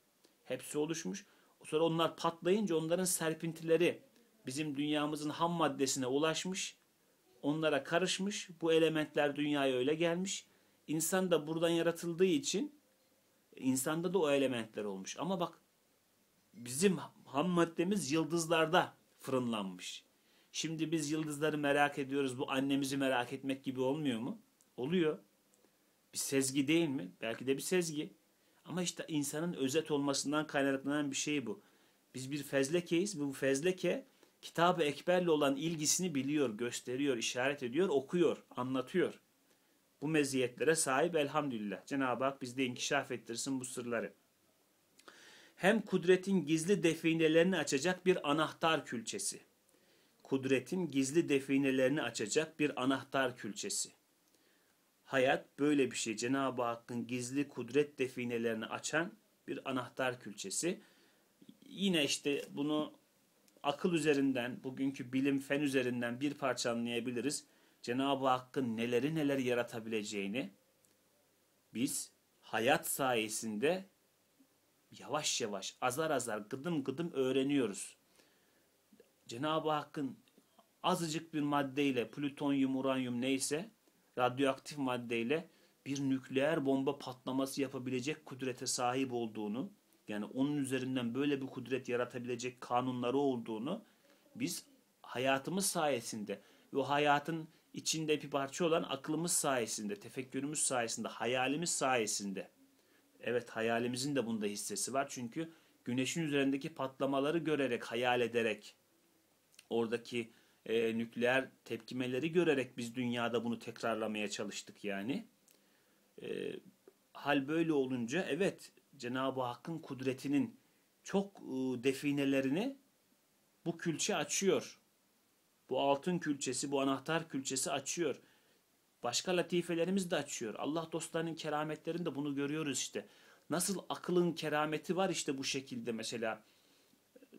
Hepsi oluşmuş. Sonra onlar patlayınca onların serpintileri bizim dünyamızın ham maddesine ulaşmış onlara karışmış. Bu elementler dünyaya öyle gelmiş. İnsan da buradan yaratıldığı için insanda da o elementler olmuş. Ama bak bizim ham maddemiz yıldızlarda fırınlanmış. Şimdi biz yıldızları merak ediyoruz. Bu annemizi merak etmek gibi olmuyor mu? Oluyor. Bir sezgi değil mi? Belki de bir sezgi. Ama işte insanın özet olmasından kaynaklanan bir şey bu. Biz bir fezlekeyiz. Bu fezleke Kitab-ı Ekber'le olan ilgisini biliyor, gösteriyor, işaret ediyor, okuyor, anlatıyor. Bu meziyetlere sahip elhamdülillah. Cenab-ı Hak bizde inkişaf ettirsin bu sırları. Hem kudretin gizli definelerini açacak bir anahtar külçesi. Kudretin gizli definelerini açacak bir anahtar külçesi. Hayat böyle bir şey. Cenab-ı Hakk'ın gizli kudret definelerini açan bir anahtar külçesi. Yine işte bunu akıl üzerinden, bugünkü bilim fen üzerinden bir parça anlayabiliriz. Cenab-ı Hakk'ın neleri neler yaratabileceğini biz hayat sayesinde yavaş yavaş, azar azar, gıdım gıdım öğreniyoruz. Cenab-ı Hakk'ın azıcık bir maddeyle, plütonyum, uranyum neyse, radyoaktif maddeyle bir nükleer bomba patlaması yapabilecek kudrete sahip olduğunu, yani onun üzerinden böyle bir kudret yaratabilecek kanunları olduğunu biz hayatımız sayesinde ve hayatın içinde bir parça olan aklımız sayesinde, tefekkürümüz sayesinde, hayalimiz sayesinde. Evet hayalimizin de bunda hissesi var çünkü güneşin üzerindeki patlamaları görerek, hayal ederek, oradaki e, nükleer tepkimeleri görerek biz dünyada bunu tekrarlamaya çalıştık yani. E, hal böyle olunca evet Cenab-ı Hakk'ın kudretinin çok ıı, definelerini bu külçe açıyor. Bu altın külçesi, bu anahtar külçesi açıyor. Başka latifelerimiz de açıyor. Allah dostlarının kerametlerinde bunu görüyoruz işte. Nasıl akılın kerameti var işte bu şekilde mesela.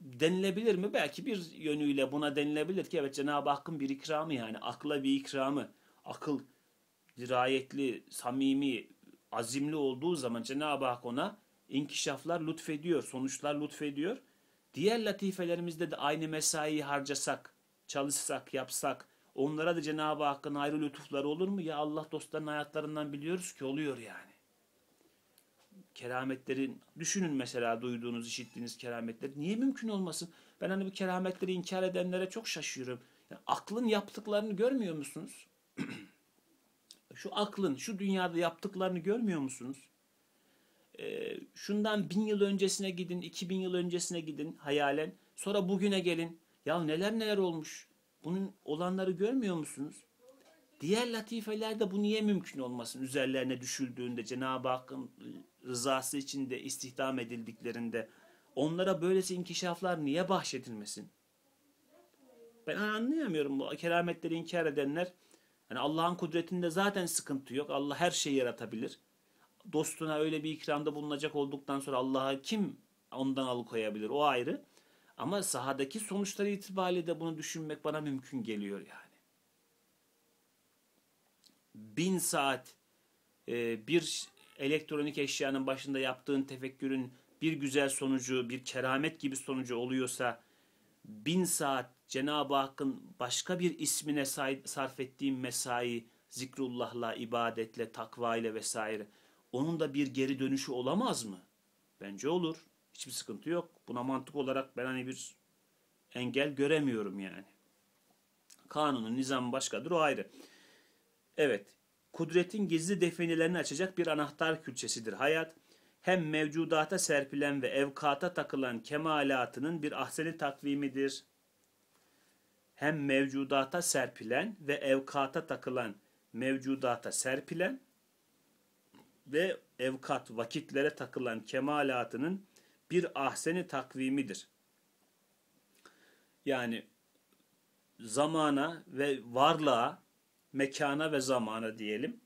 Denilebilir mi? Belki bir yönüyle buna denilebilir ki evet Cenab-ı Hakk'ın bir ikramı yani akla bir ikramı. Akıl dirayetli, samimi, azimli olduğu zaman Cenab-ı Hak ona inkişaflar lütfediyor, sonuçlar lütfediyor. Diğer latifelerimizde de aynı mesaiyi harcasak, çalışsak, yapsak, onlara da Cenab-ı Hakk'ın ayrı lütufları olur mu? Ya Allah dostların hayatlarından biliyoruz ki oluyor yani. Kerametlerin, düşünün mesela duyduğunuz, işittiğiniz kerametler. Niye mümkün olmasın? Ben hani bu kerametleri inkar edenlere çok şaşıyorum. Yani aklın yaptıklarını görmüyor musunuz? şu aklın, şu dünyada yaptıklarını görmüyor musunuz? e, şundan bin yıl öncesine gidin, iki bin yıl öncesine gidin hayalen. Sonra bugüne gelin. Ya neler neler olmuş. Bunun olanları görmüyor musunuz? Diğer latifelerde bu niye mümkün olmasın? Üzerlerine düşüldüğünde, Cenab-ı Hakk'ın rızası içinde istihdam edildiklerinde onlara böylesi inkişaflar niye bahşedilmesin? Ben hani anlayamıyorum bu kerametleri inkar edenler. Yani Allah'ın kudretinde zaten sıkıntı yok. Allah her şeyi yaratabilir dostuna öyle bir ikramda bulunacak olduktan sonra Allah'a kim ondan alıkoyabilir? O ayrı. Ama sahadaki sonuçları itibariyle de bunu düşünmek bana mümkün geliyor yani. Bin saat e, bir elektronik eşyanın başında yaptığın tefekkürün bir güzel sonucu, bir keramet gibi sonucu oluyorsa bin saat Cenab-ı Hakk'ın başka bir ismine sarf ettiğin mesai zikrullahla, ibadetle, takva ile vesaire onun da bir geri dönüşü olamaz mı? Bence olur. Hiçbir sıkıntı yok. Buna mantık olarak ben hani bir engel göremiyorum yani. Kanunun nizamı başkadır o ayrı. Evet. Kudretin gizli definelerini açacak bir anahtar külçesidir hayat. Hem mevcudata serpilen ve evkata takılan kemalatının bir ahseni takvimidir. Hem mevcudata serpilen ve evkata takılan mevcudata serpilen ve evkat vakitlere takılan kemalatının bir ahseni takvimidir. Yani zamana ve varlığa, mekana ve zamana diyelim.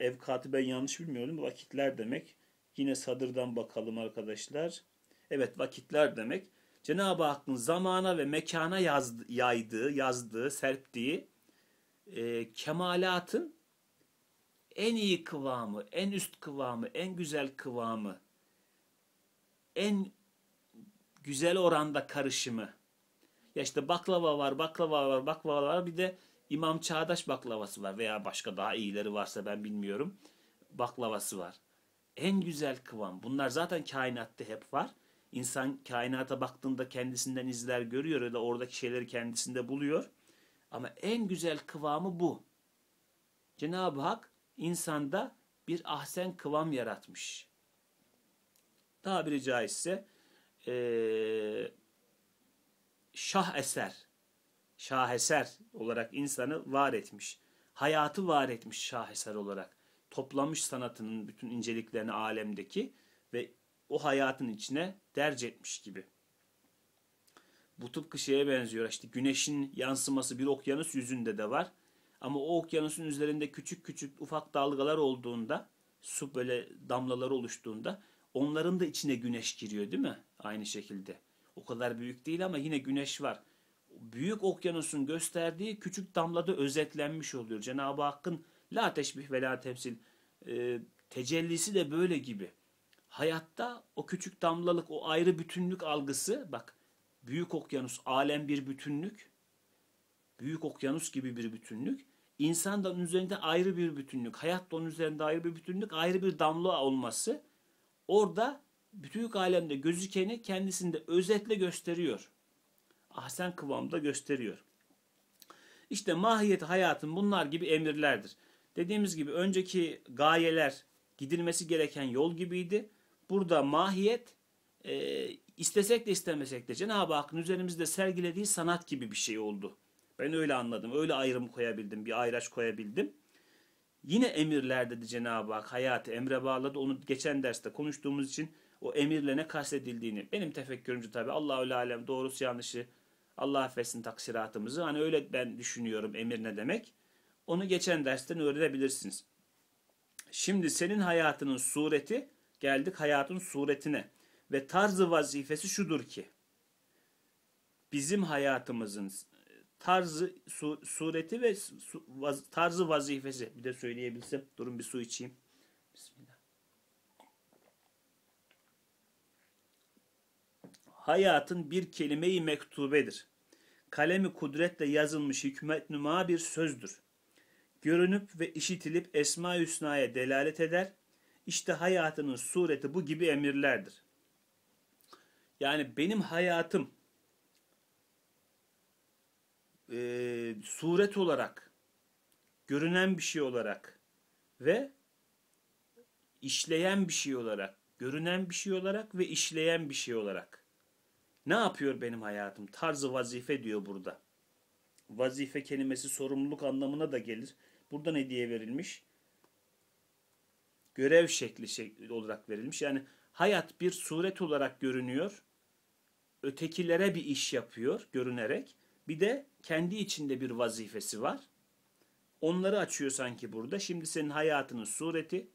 evkatı ben yanlış bilmiyorum. Vakitler demek. Yine sadırdan bakalım arkadaşlar. Evet vakitler demek. Cenab-ı Hakk'ın zamana ve mekana yazdı, yaydığı, yazdığı, serptiği e, kemalatın en iyi kıvamı, en üst kıvamı, en güzel kıvamı, en güzel oranda karışımı. Ya işte baklava var, baklava var, baklava var. Bir de İmam Çağdaş baklavası var veya başka daha iyileri varsa ben bilmiyorum. Baklavası var. En güzel kıvam. Bunlar zaten kainatta hep var. İnsan kainata baktığında kendisinden izler görüyor ya da oradaki şeyleri kendisinde buluyor. Ama en güzel kıvamı bu. Cenab-ı Hak insanda bir ahsen kıvam yaratmış. Tabiri caizse e, şah eser, şah eser olarak insanı var etmiş. Hayatı var etmiş şah eser olarak. Toplamış sanatının bütün inceliklerini alemdeki ve o hayatın içine derc etmiş gibi. Bu tıpkı şeye benziyor. işte güneşin yansıması bir okyanus yüzünde de var. Ama o okyanusun üzerinde küçük küçük ufak dalgalar olduğunda, su böyle damlalar oluştuğunda onların da içine güneş giriyor değil mi? Aynı şekilde. O kadar büyük değil ama yine güneş var. Büyük okyanusun gösterdiği küçük damlada özetlenmiş oluyor. Cenab-ı Hakk'ın la teşbih ve la temsil e, tecellisi de böyle gibi. Hayatta o küçük damlalık, o ayrı bütünlük algısı bak büyük okyanus alem bir bütünlük. Büyük okyanus gibi bir bütünlük insan da onun üzerinde ayrı bir bütünlük, hayat da onun üzerinde ayrı bir bütünlük, ayrı bir damla olması orada bütün alemde gözükeni kendisinde özetle gösteriyor. Ahsen kıvamda gösteriyor. İşte mahiyeti hayatın bunlar gibi emirlerdir. Dediğimiz gibi önceki gayeler gidilmesi gereken yol gibiydi. Burada mahiyet e, istesek de istemesek de Cenab-ı Hakk'ın üzerimizde sergilediği sanat gibi bir şey oldu. Ben öyle anladım. Öyle ayrım koyabildim. Bir ayraç koyabildim. Yine emirler dedi Cenab-ı Hak hayatı emre bağladı. Onu geçen derste konuştuğumuz için o emirle ne kastedildiğini benim tefekkürümce tabi Allah öyle alem doğrusu yanlışı Allah affetsin taksiratımızı. Hani öyle ben düşünüyorum emir ne demek. Onu geçen dersten öğrenebilirsiniz. Şimdi senin hayatının sureti geldik hayatın suretine ve tarzı vazifesi şudur ki bizim hayatımızın tarzı su, sureti ve su, vaz, tarzı vazifesi. Bir de söyleyebilsem. Durun bir su içeyim. Bismillah. Hayatın bir kelimeyi mektubedir. Kalemi kudretle yazılmış hikmet nüma bir sözdür. Görünüp ve işitilip Esma-i Hüsna'ya delalet eder. İşte hayatının sureti bu gibi emirlerdir. Yani benim hayatım e, suret olarak, görünen bir şey olarak ve işleyen bir şey olarak, görünen bir şey olarak ve işleyen bir şey olarak. Ne yapıyor benim hayatım? Tarzı vazife diyor burada. Vazife kelimesi sorumluluk anlamına da gelir. Burada ne diye verilmiş? Görev şekli, şey olarak verilmiş. Yani hayat bir suret olarak görünüyor. Ötekilere bir iş yapıyor görünerek bir de kendi içinde bir vazifesi var. Onları açıyor sanki burada. Şimdi senin hayatının sureti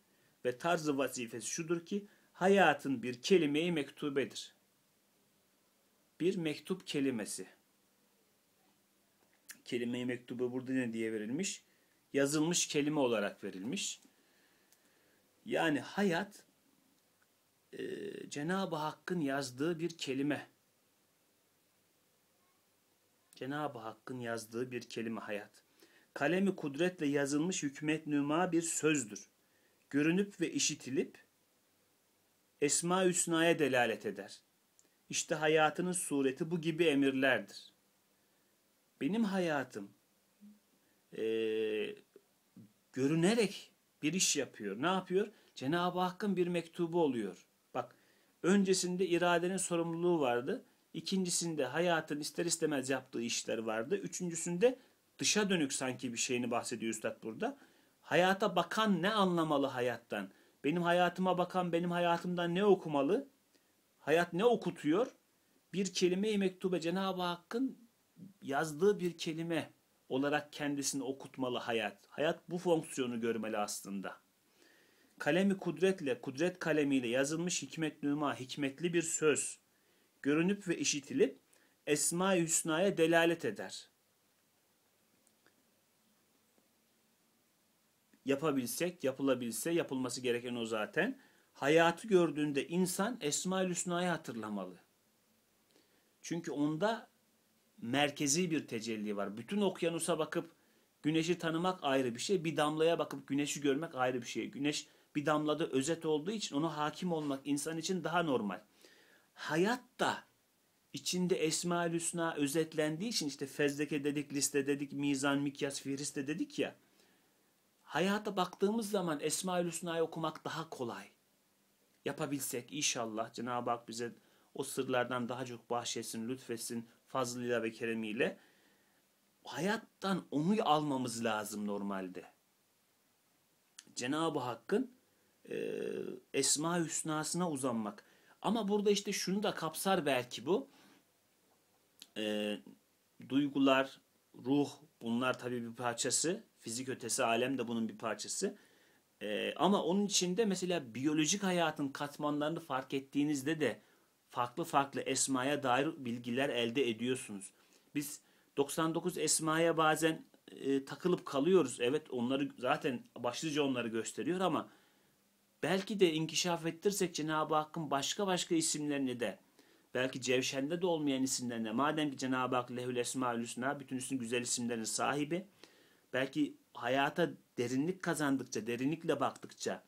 ve tarzı vazifesi şudur ki hayatın bir kelimeyi mektubedir. Bir mektup kelimesi. Kelime-i mektubu burada ne diye verilmiş? Yazılmış kelime olarak verilmiş. Yani hayat e, Cenab-ı Hakk'ın yazdığı bir kelime. Cenab-ı Hakk'ın yazdığı bir kelime hayat. Kalemi kudretle yazılmış hükmet nüma bir sözdür. Görünüp ve işitilip Esma üsnaya delalet eder. İşte hayatının sureti bu gibi emirlerdir. Benim hayatım e, görünerek bir iş yapıyor. Ne yapıyor? Cenab-ı Hakk'ın bir mektubu oluyor. Bak öncesinde iradenin sorumluluğu vardı. İkincisinde hayatın ister istemez yaptığı işler vardı. Üçüncüsünde dışa dönük sanki bir şeyini bahsediyor Üstad burada. Hayata bakan ne anlamalı hayattan? Benim hayatıma bakan benim hayatımdan ne okumalı? Hayat ne okutuyor? Bir kelime-i mektube Cenab-ı Hakk'ın yazdığı bir kelime olarak kendisini okutmalı hayat. Hayat bu fonksiyonu görmeli aslında. Kalemi kudretle, kudret kalemiyle yazılmış hikmet nüma, hikmetli bir söz görünüp ve işitilip Esma-i Hüsna'ya delalet eder. Yapabilsek, yapılabilse, yapılması gereken o zaten. Hayatı gördüğünde insan Esma-i Hüsna'yı hatırlamalı. Çünkü onda merkezi bir tecelli var. Bütün okyanusa bakıp güneşi tanımak ayrı bir şey. Bir damlaya bakıp güneşi görmek ayrı bir şey. Güneş bir damlada özet olduğu için ona hakim olmak insan için daha normal hayat da içinde Esma-ül Hüsna özetlendiği için işte fezleke dedik, liste dedik, mizan, mikyas, fihriste dedik ya. Hayata baktığımız zaman Esma-ül Hüsna'yı okumak daha kolay. Yapabilsek inşallah Cenab-ı Hak bize o sırlardan daha çok bahşetsin, lütfetsin fazlıyla ve keremiyle. Hayattan onu almamız lazım normalde. Cenab-ı Hakk'ın e, Esma-ül Hüsna'sına uzanmak. Ama burada işte şunu da kapsar belki bu. E, duygular, ruh bunlar tabii bir parçası. Fizik ötesi alem de bunun bir parçası. E, ama onun içinde mesela biyolojik hayatın katmanlarını fark ettiğinizde de farklı farklı esmaya dair bilgiler elde ediyorsunuz. Biz 99 esmaya bazen e, takılıp kalıyoruz. Evet onları zaten başlıca onları gösteriyor ama Belki de inkişaf ettirsek Cenab-ı Hakk'ın başka başka isimlerini de belki Cevşen'de de olmayan isimlerine madem ki Cenab-ı Hak Lehül Esmaül Hüsna bütün üstün güzel isimlerin sahibi belki hayata derinlik kazandıkça derinlikle baktıkça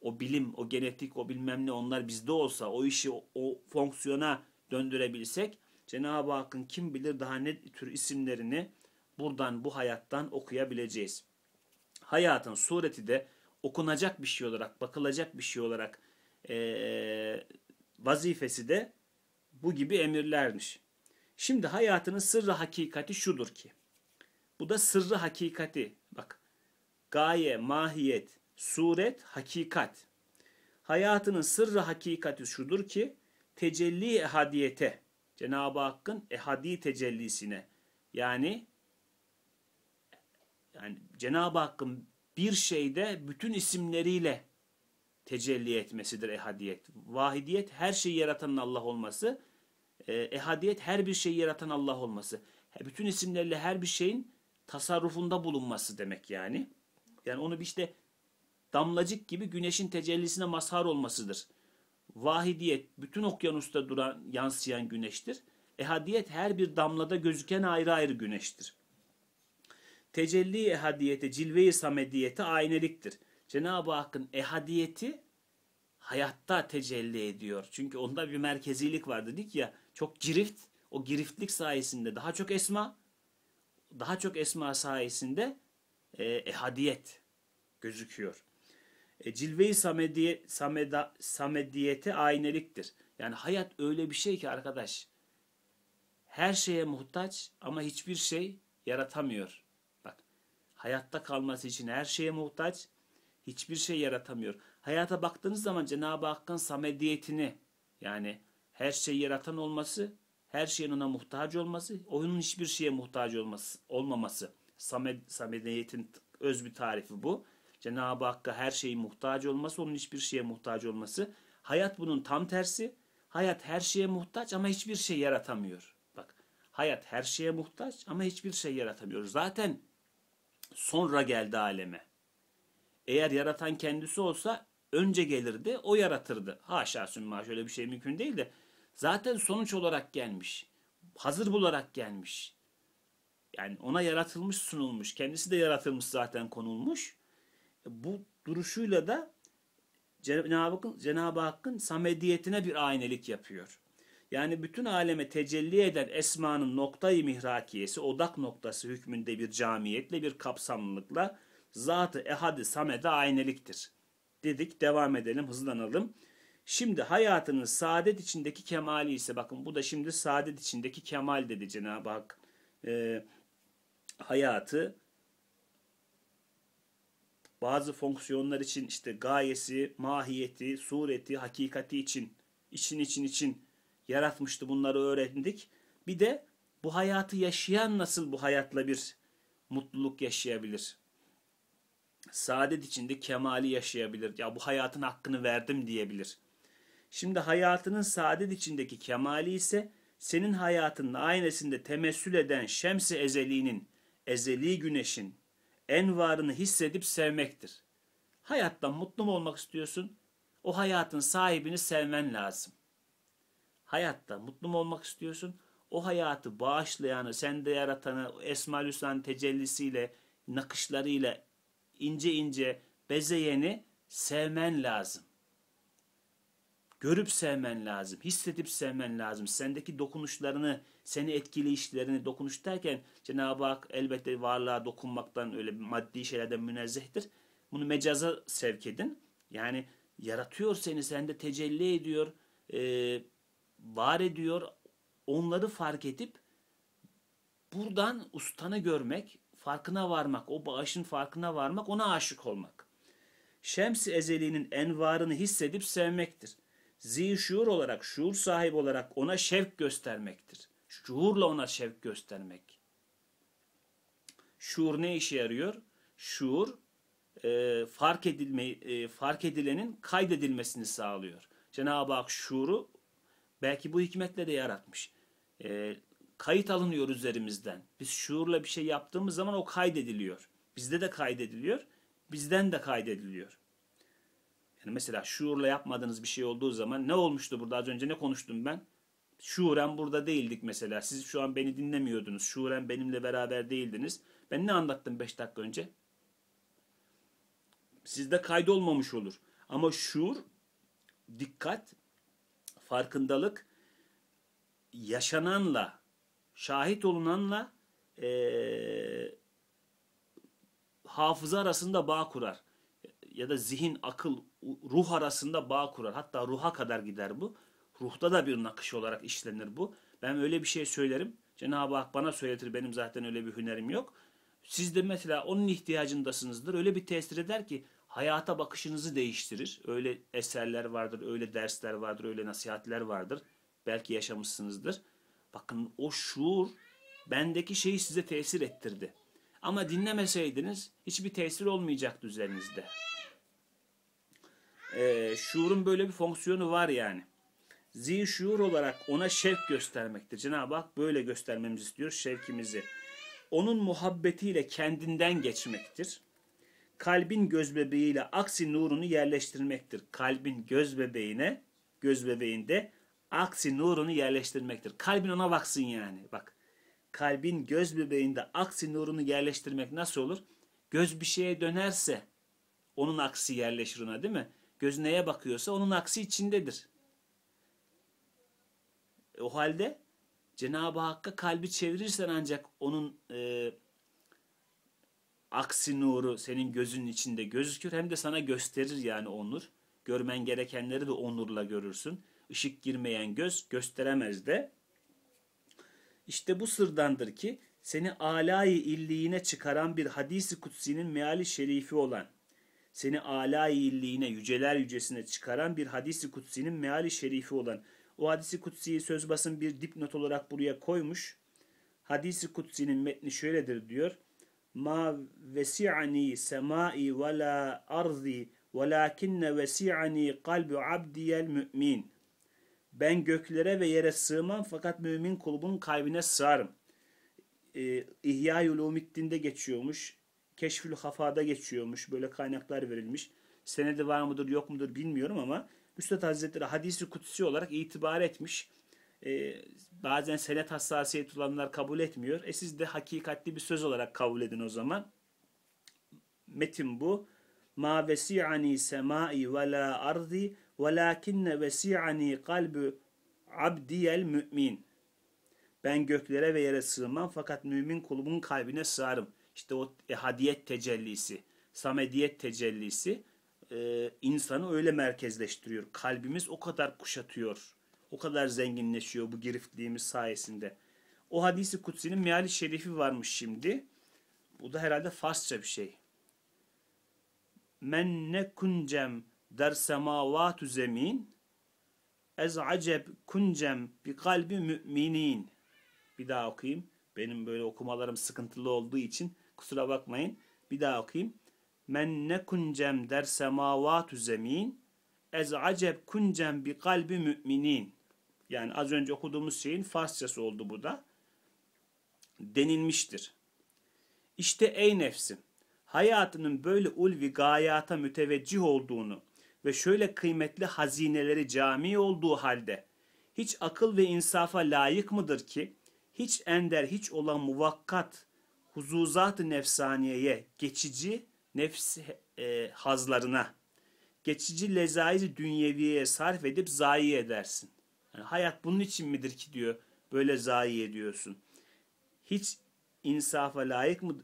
o bilim, o genetik, o bilmem ne onlar bizde olsa o işi o, o fonksiyona döndürebilsek Cenab-ı Hakk'ın kim bilir daha ne tür isimlerini buradan bu hayattan okuyabileceğiz. Hayatın sureti de okunacak bir şey olarak, bakılacak bir şey olarak e, vazifesi de bu gibi emirlermiş. Şimdi hayatının sırrı hakikati şudur ki. Bu da sırrı hakikati. Bak gaye, mahiyet, suret, hakikat. Hayatının sırrı hakikati şudur ki tecelli ehadiyete, Cenab-ı Hakk'ın ehadi tecellisine yani yani Cenab-ı Hakk'ın bir şeyde bütün isimleriyle tecelli etmesidir ehadiyet. Vahidiyet her şeyi yaratanın Allah olması. E, ehadiyet her bir şeyi yaratan Allah olması. Bütün isimlerle her bir şeyin tasarrufunda bulunması demek yani. Yani onu bir işte damlacık gibi güneşin tecellisine mazhar olmasıdır. Vahidiyet bütün okyanusta duran, yansıyan güneştir. Ehadiyet her bir damlada gözüken ayrı ayrı güneştir tecelli ehadiyeti, cilve-i samediyete ayneliktir. Cenab-ı Hakk'ın ehadiyeti hayatta tecelli ediyor. Çünkü onda bir merkezilik var dedik ya. Çok girift, o giriftlik sayesinde daha çok esma, daha çok esma sayesinde e, ehadiyet gözüküyor. E, cilve-i samediye, sameda, samediyete ayneliktir. Yani hayat öyle bir şey ki arkadaş. Her şeye muhtaç ama hiçbir şey yaratamıyor. Hayatta kalması için her şeye muhtaç. Hiçbir şey yaratamıyor. Hayata baktığınız zaman Cenab-ı Hakk'ın samediyetini yani her şeyi yaratan olması, her şeyin ona muhtaç olması, oyunun hiçbir şeye muhtaç olması, olmaması. Samed, samediyetin öz bir tarifi bu. Cenab-ı Hakk'a her şeyin muhtaç olması, onun hiçbir şeye muhtaç olması. Hayat bunun tam tersi. Hayat her şeye muhtaç ama hiçbir şey yaratamıyor. Bak hayat her şeye muhtaç ama hiçbir şey yaratamıyor. Zaten sonra geldi aleme. Eğer yaratan kendisi olsa önce gelirdi, o yaratırdı. Haşa sünma şöyle bir şey mümkün değil de zaten sonuç olarak gelmiş. Hazır bularak gelmiş. Yani ona yaratılmış sunulmuş. Kendisi de yaratılmış zaten konulmuş. E, bu duruşuyla da Cenab-ı Hakk'ın, Cenab Hakk'ın samediyetine bir aynelik yapıyor yani bütün aleme tecelli eden esmanın noktayı mihrakiyesi, odak noktası hükmünde bir camiyetle, bir kapsamlılıkla zatı ehadi samede ayneliktir. Dedik devam edelim, hızlanalım. Şimdi hayatının saadet içindeki kemali ise bakın bu da şimdi saadet içindeki kemal dedi Cenab-ı Hak. E, hayatı bazı fonksiyonlar için işte gayesi, mahiyeti, sureti, hakikati için, için için için yaratmıştı bunları öğrendik. Bir de bu hayatı yaşayan nasıl bu hayatla bir mutluluk yaşayabilir? Saadet içinde kemali yaşayabilir. Ya bu hayatın hakkını verdim diyebilir. Şimdi hayatının saadet içindeki kemali ise senin hayatının aynasında temessül eden şems ezeliğinin, ezeli güneşin en varını hissedip sevmektir. Hayattan mutlu mu olmak istiyorsun? O hayatın sahibini sevmen lazım hayatta mutlu mu olmak istiyorsun? O hayatı bağışlayanı, sende yaratanı, Esma Hüsna'nın tecellisiyle, nakışlarıyla ince ince bezeyeni sevmen lazım. Görüp sevmen lazım, hissedip sevmen lazım. Sendeki dokunuşlarını, seni etkileyişlerini dokunuş derken Cenab-ı Hak elbette varlığa dokunmaktan öyle maddi şeylerden münezzehtir. Bunu mecaza sevk edin. Yani yaratıyor seni, sende tecelli ediyor. Ee, var ediyor. Onları fark edip buradan ustanı görmek, farkına varmak, o bağışın farkına varmak, ona aşık olmak. Şems-i ezeliğinin envarını hissedip sevmektir. Zihir şuur olarak, şuur sahibi olarak ona şevk göstermektir. Şuurla ona şevk göstermek. Şuur ne işe yarıyor? Şuur e, fark edilme e, fark edilenin kaydedilmesini sağlıyor. Cenab-ı Hak şuuru Belki bu hikmetle de yaratmış. E, kayıt alınıyor üzerimizden. Biz şuurla bir şey yaptığımız zaman o kaydediliyor. Bizde de kaydediliyor. Bizden de kaydediliyor. Yani mesela şuurla yapmadığınız bir şey olduğu zaman ne olmuştu burada az önce ne konuştum ben? Şuuren burada değildik mesela. Siz şu an beni dinlemiyordunuz. Şuuren benimle beraber değildiniz. Ben ne anlattım 5 dakika önce? Sizde kaydolmamış olur. Ama şuur, dikkat farkındalık yaşananla, şahit olunanla e, hafıza arasında bağ kurar. Ya da zihin, akıl, ruh arasında bağ kurar. Hatta ruha kadar gider bu. Ruhta da bir nakış olarak işlenir bu. Ben öyle bir şey söylerim. Cenab-ı Hak bana söyletir. Benim zaten öyle bir hünerim yok. Siz de mesela onun ihtiyacındasınızdır. Öyle bir tesir eder ki hayata bakışınızı değiştirir. Öyle eserler vardır, öyle dersler vardır, öyle nasihatler vardır. Belki yaşamışsınızdır. Bakın o şuur bendeki şeyi size tesir ettirdi. Ama dinlemeseydiniz hiçbir tesir olmayacaktı üzerinizde. Ee, şuurun böyle bir fonksiyonu var yani. Zihin şuur olarak ona şevk göstermektir. Cenab-ı Hak böyle göstermemizi istiyor şevkimizi. Onun muhabbetiyle kendinden geçmektir kalbin göz bebeğiyle aksi nurunu yerleştirmektir. Kalbin göz bebeğine, göz bebeğinde aksi nurunu yerleştirmektir. Kalbin ona baksın yani. Bak. Kalbin göz bebeğinde aksi nurunu yerleştirmek nasıl olur? Göz bir şeye dönerse onun aksi yerleşir ona değil mi? Göz neye bakıyorsa onun aksi içindedir. E, o halde Cenab-ı Hakk'a kalbi çevirirsen ancak onun e, aksi nuru senin gözünün içinde gözükür hem de sana gösterir yani onur. Görmen gerekenleri de onurla görürsün. Işık girmeyen göz gösteremez de. İşte bu sırdandır ki seni alayı illiğine çıkaran bir hadisi kutsinin meali şerifi olan seni alayı illiğine yüceler yücesine çıkaran bir hadisi kutsinin meali şerifi olan o hadisi kutsiyi söz basın bir dipnot olarak buraya koymuş. Hadisi kutsinin metni şöyledir diyor ma vesi'ani semai ve la arzi velakinne vesi'ani kalbu abdiyel mümin. Ben göklere ve yere sığmam fakat mümin kulubun kalbine sığarım. Ee, İhya-i Ulumiddin'de geçiyormuş. Keşfül Hafa'da geçiyormuş. Böyle kaynaklar verilmiş. Senedi var mıdır yok mudur bilmiyorum ama Üstad Hazretleri hadisi kutsi olarak itibar etmiş e, bazen senet hassasiyet olanlar kabul etmiyor. E siz de hakikatli bir söz olarak kabul edin o zaman. Metin bu. Ma vesi'ani semai ve la ardi velakinne vesi'ani kalbu abdiyel mümin. Ben göklere ve yere sığmam fakat mümin kulumun kalbine sığarım. İşte o ehadiyet tecellisi, samediyet tecellisi e, insanı öyle merkezleştiriyor. Kalbimiz o kadar kuşatıyor o kadar zenginleşiyor bu giriftliğimiz sayesinde. O hadisi kutsinin meali şerifi varmış şimdi. Bu da herhalde Farsça bir şey. Men ne kuncem der semavatu zemin ez aceb kuncem bi kalbi müminin. Bir daha okuyayım. Benim böyle okumalarım sıkıntılı olduğu için kusura bakmayın. Bir daha okuyayım. Men ne kuncem der semavatu zemin ez aceb kuncem bi kalbi müminin. Yani az önce okuduğumuz şeyin Farsçası oldu bu da. Denilmiştir. İşte ey nefsim, hayatının böyle ulvi gayata müteveccih olduğunu ve şöyle kıymetli hazineleri cami olduğu halde hiç akıl ve insafa layık mıdır ki hiç ender hiç olan muvakkat huzuzat-ı nefsaniyeye geçici nefs e, hazlarına geçici lezaiz dünyeviye sarf edip zayi edersin. Yani hayat bunun için midir ki diyor böyle zayi ediyorsun. Hiç insafa layık mı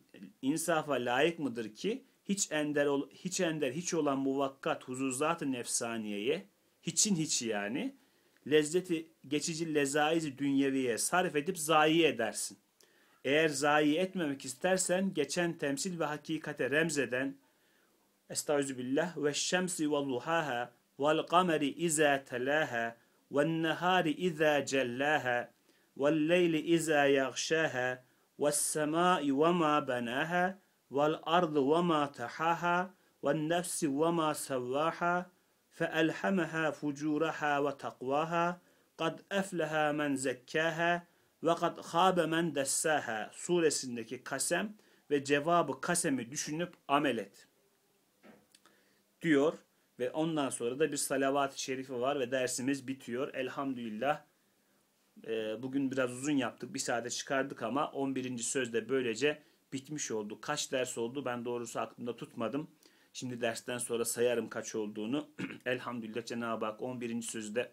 insafa layık mıdır ki hiç ender hiç ender hiç olan muvakkat huzuzat-ı nefsaniyeye hiçin hiçi yani lezzeti geçici lezaizi dünyeviye sarf edip zayi edersin. Eğer zayi etmemek istersen geçen temsil ve hakikate remzeden Estağfirullah ve şemsi ve luhaha vel kameri izâ telâha وَالنَّهَارِ اِذَا جَلَّاهَا وَاللَّيْلِ اِذَا يَغْشَاهَا وَالسَّمَاءِ وَمَا بَنَاهَا وَالْأَرْضِ وَمَا تَحَاهَا وَالنَّفْسِ وَمَا سَوَّاهَا فَأَلْحَمَهَا فُجُورَهَا وَتَقْوَاهَا قَدْ أَفْلَهَا مَنْ زَكَّاهَا وَقَدْ خَابَ مَنْ دَسَّاهَا suresindeki kasem ve cevabı kasemi düşünüp amel et diyor ve ondan sonra da bir salavat-ı şerifi var ve dersimiz bitiyor. Elhamdülillah. E, bugün biraz uzun yaptık. Bir saate çıkardık ama 11. sözde böylece bitmiş oldu. Kaç ders oldu ben doğrusu aklımda tutmadım. Şimdi dersten sonra sayarım kaç olduğunu. Elhamdülillah Cenab-ı Hak 11. sözde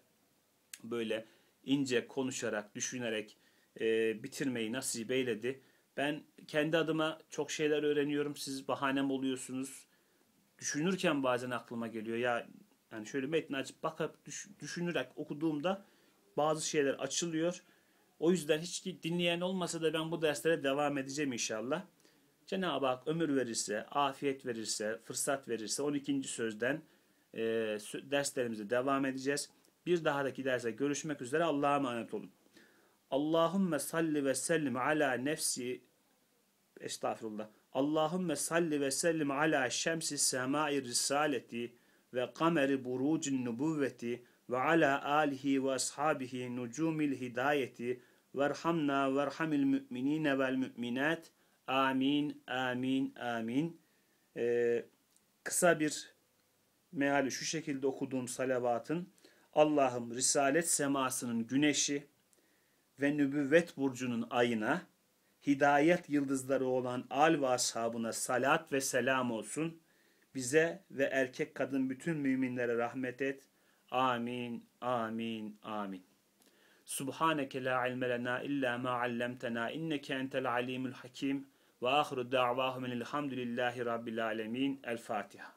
böyle ince konuşarak, düşünerek e, bitirmeyi nasip eyledi. Ben kendi adıma çok şeyler öğreniyorum. Siz bahanem oluyorsunuz düşünürken bazen aklıma geliyor. Ya yani şöyle metni açıp bakıp düş, düşünerek okuduğumda bazı şeyler açılıyor. O yüzden hiç dinleyen olmasa da ben bu derslere devam edeceğim inşallah. Cenab-ı Hak ömür verirse, afiyet verirse, fırsat verirse 12. sözden e, derslerimize devam edeceğiz. Bir dahaki derse görüşmek üzere Allah'a emanet olun. Allahümme salli ve sellim ala nefsi estağfurullah. Allahümme salli ve sellim ala şemsi semai risaleti ve kameri burucun nubuvveti ve ala alihi ve ashabihi nucumil hidayeti ve ve verhamil müminine vel müminat amin amin amin ee, kısa bir meali şu şekilde okuduğum salavatın Allah'ım risalet semasının güneşi ve nübüvvet burcunun ayına hidayet yıldızları olan al ve ashabına salat ve selam olsun. Bize ve erkek kadın bütün müminlere rahmet et. Amin, amin, amin. Subhaneke la ilme lena illa ma allamtena inneke entel alimul hakim. Ve ahiru da'vahum elhamdülillahi rabbil alemin. El Fatiha.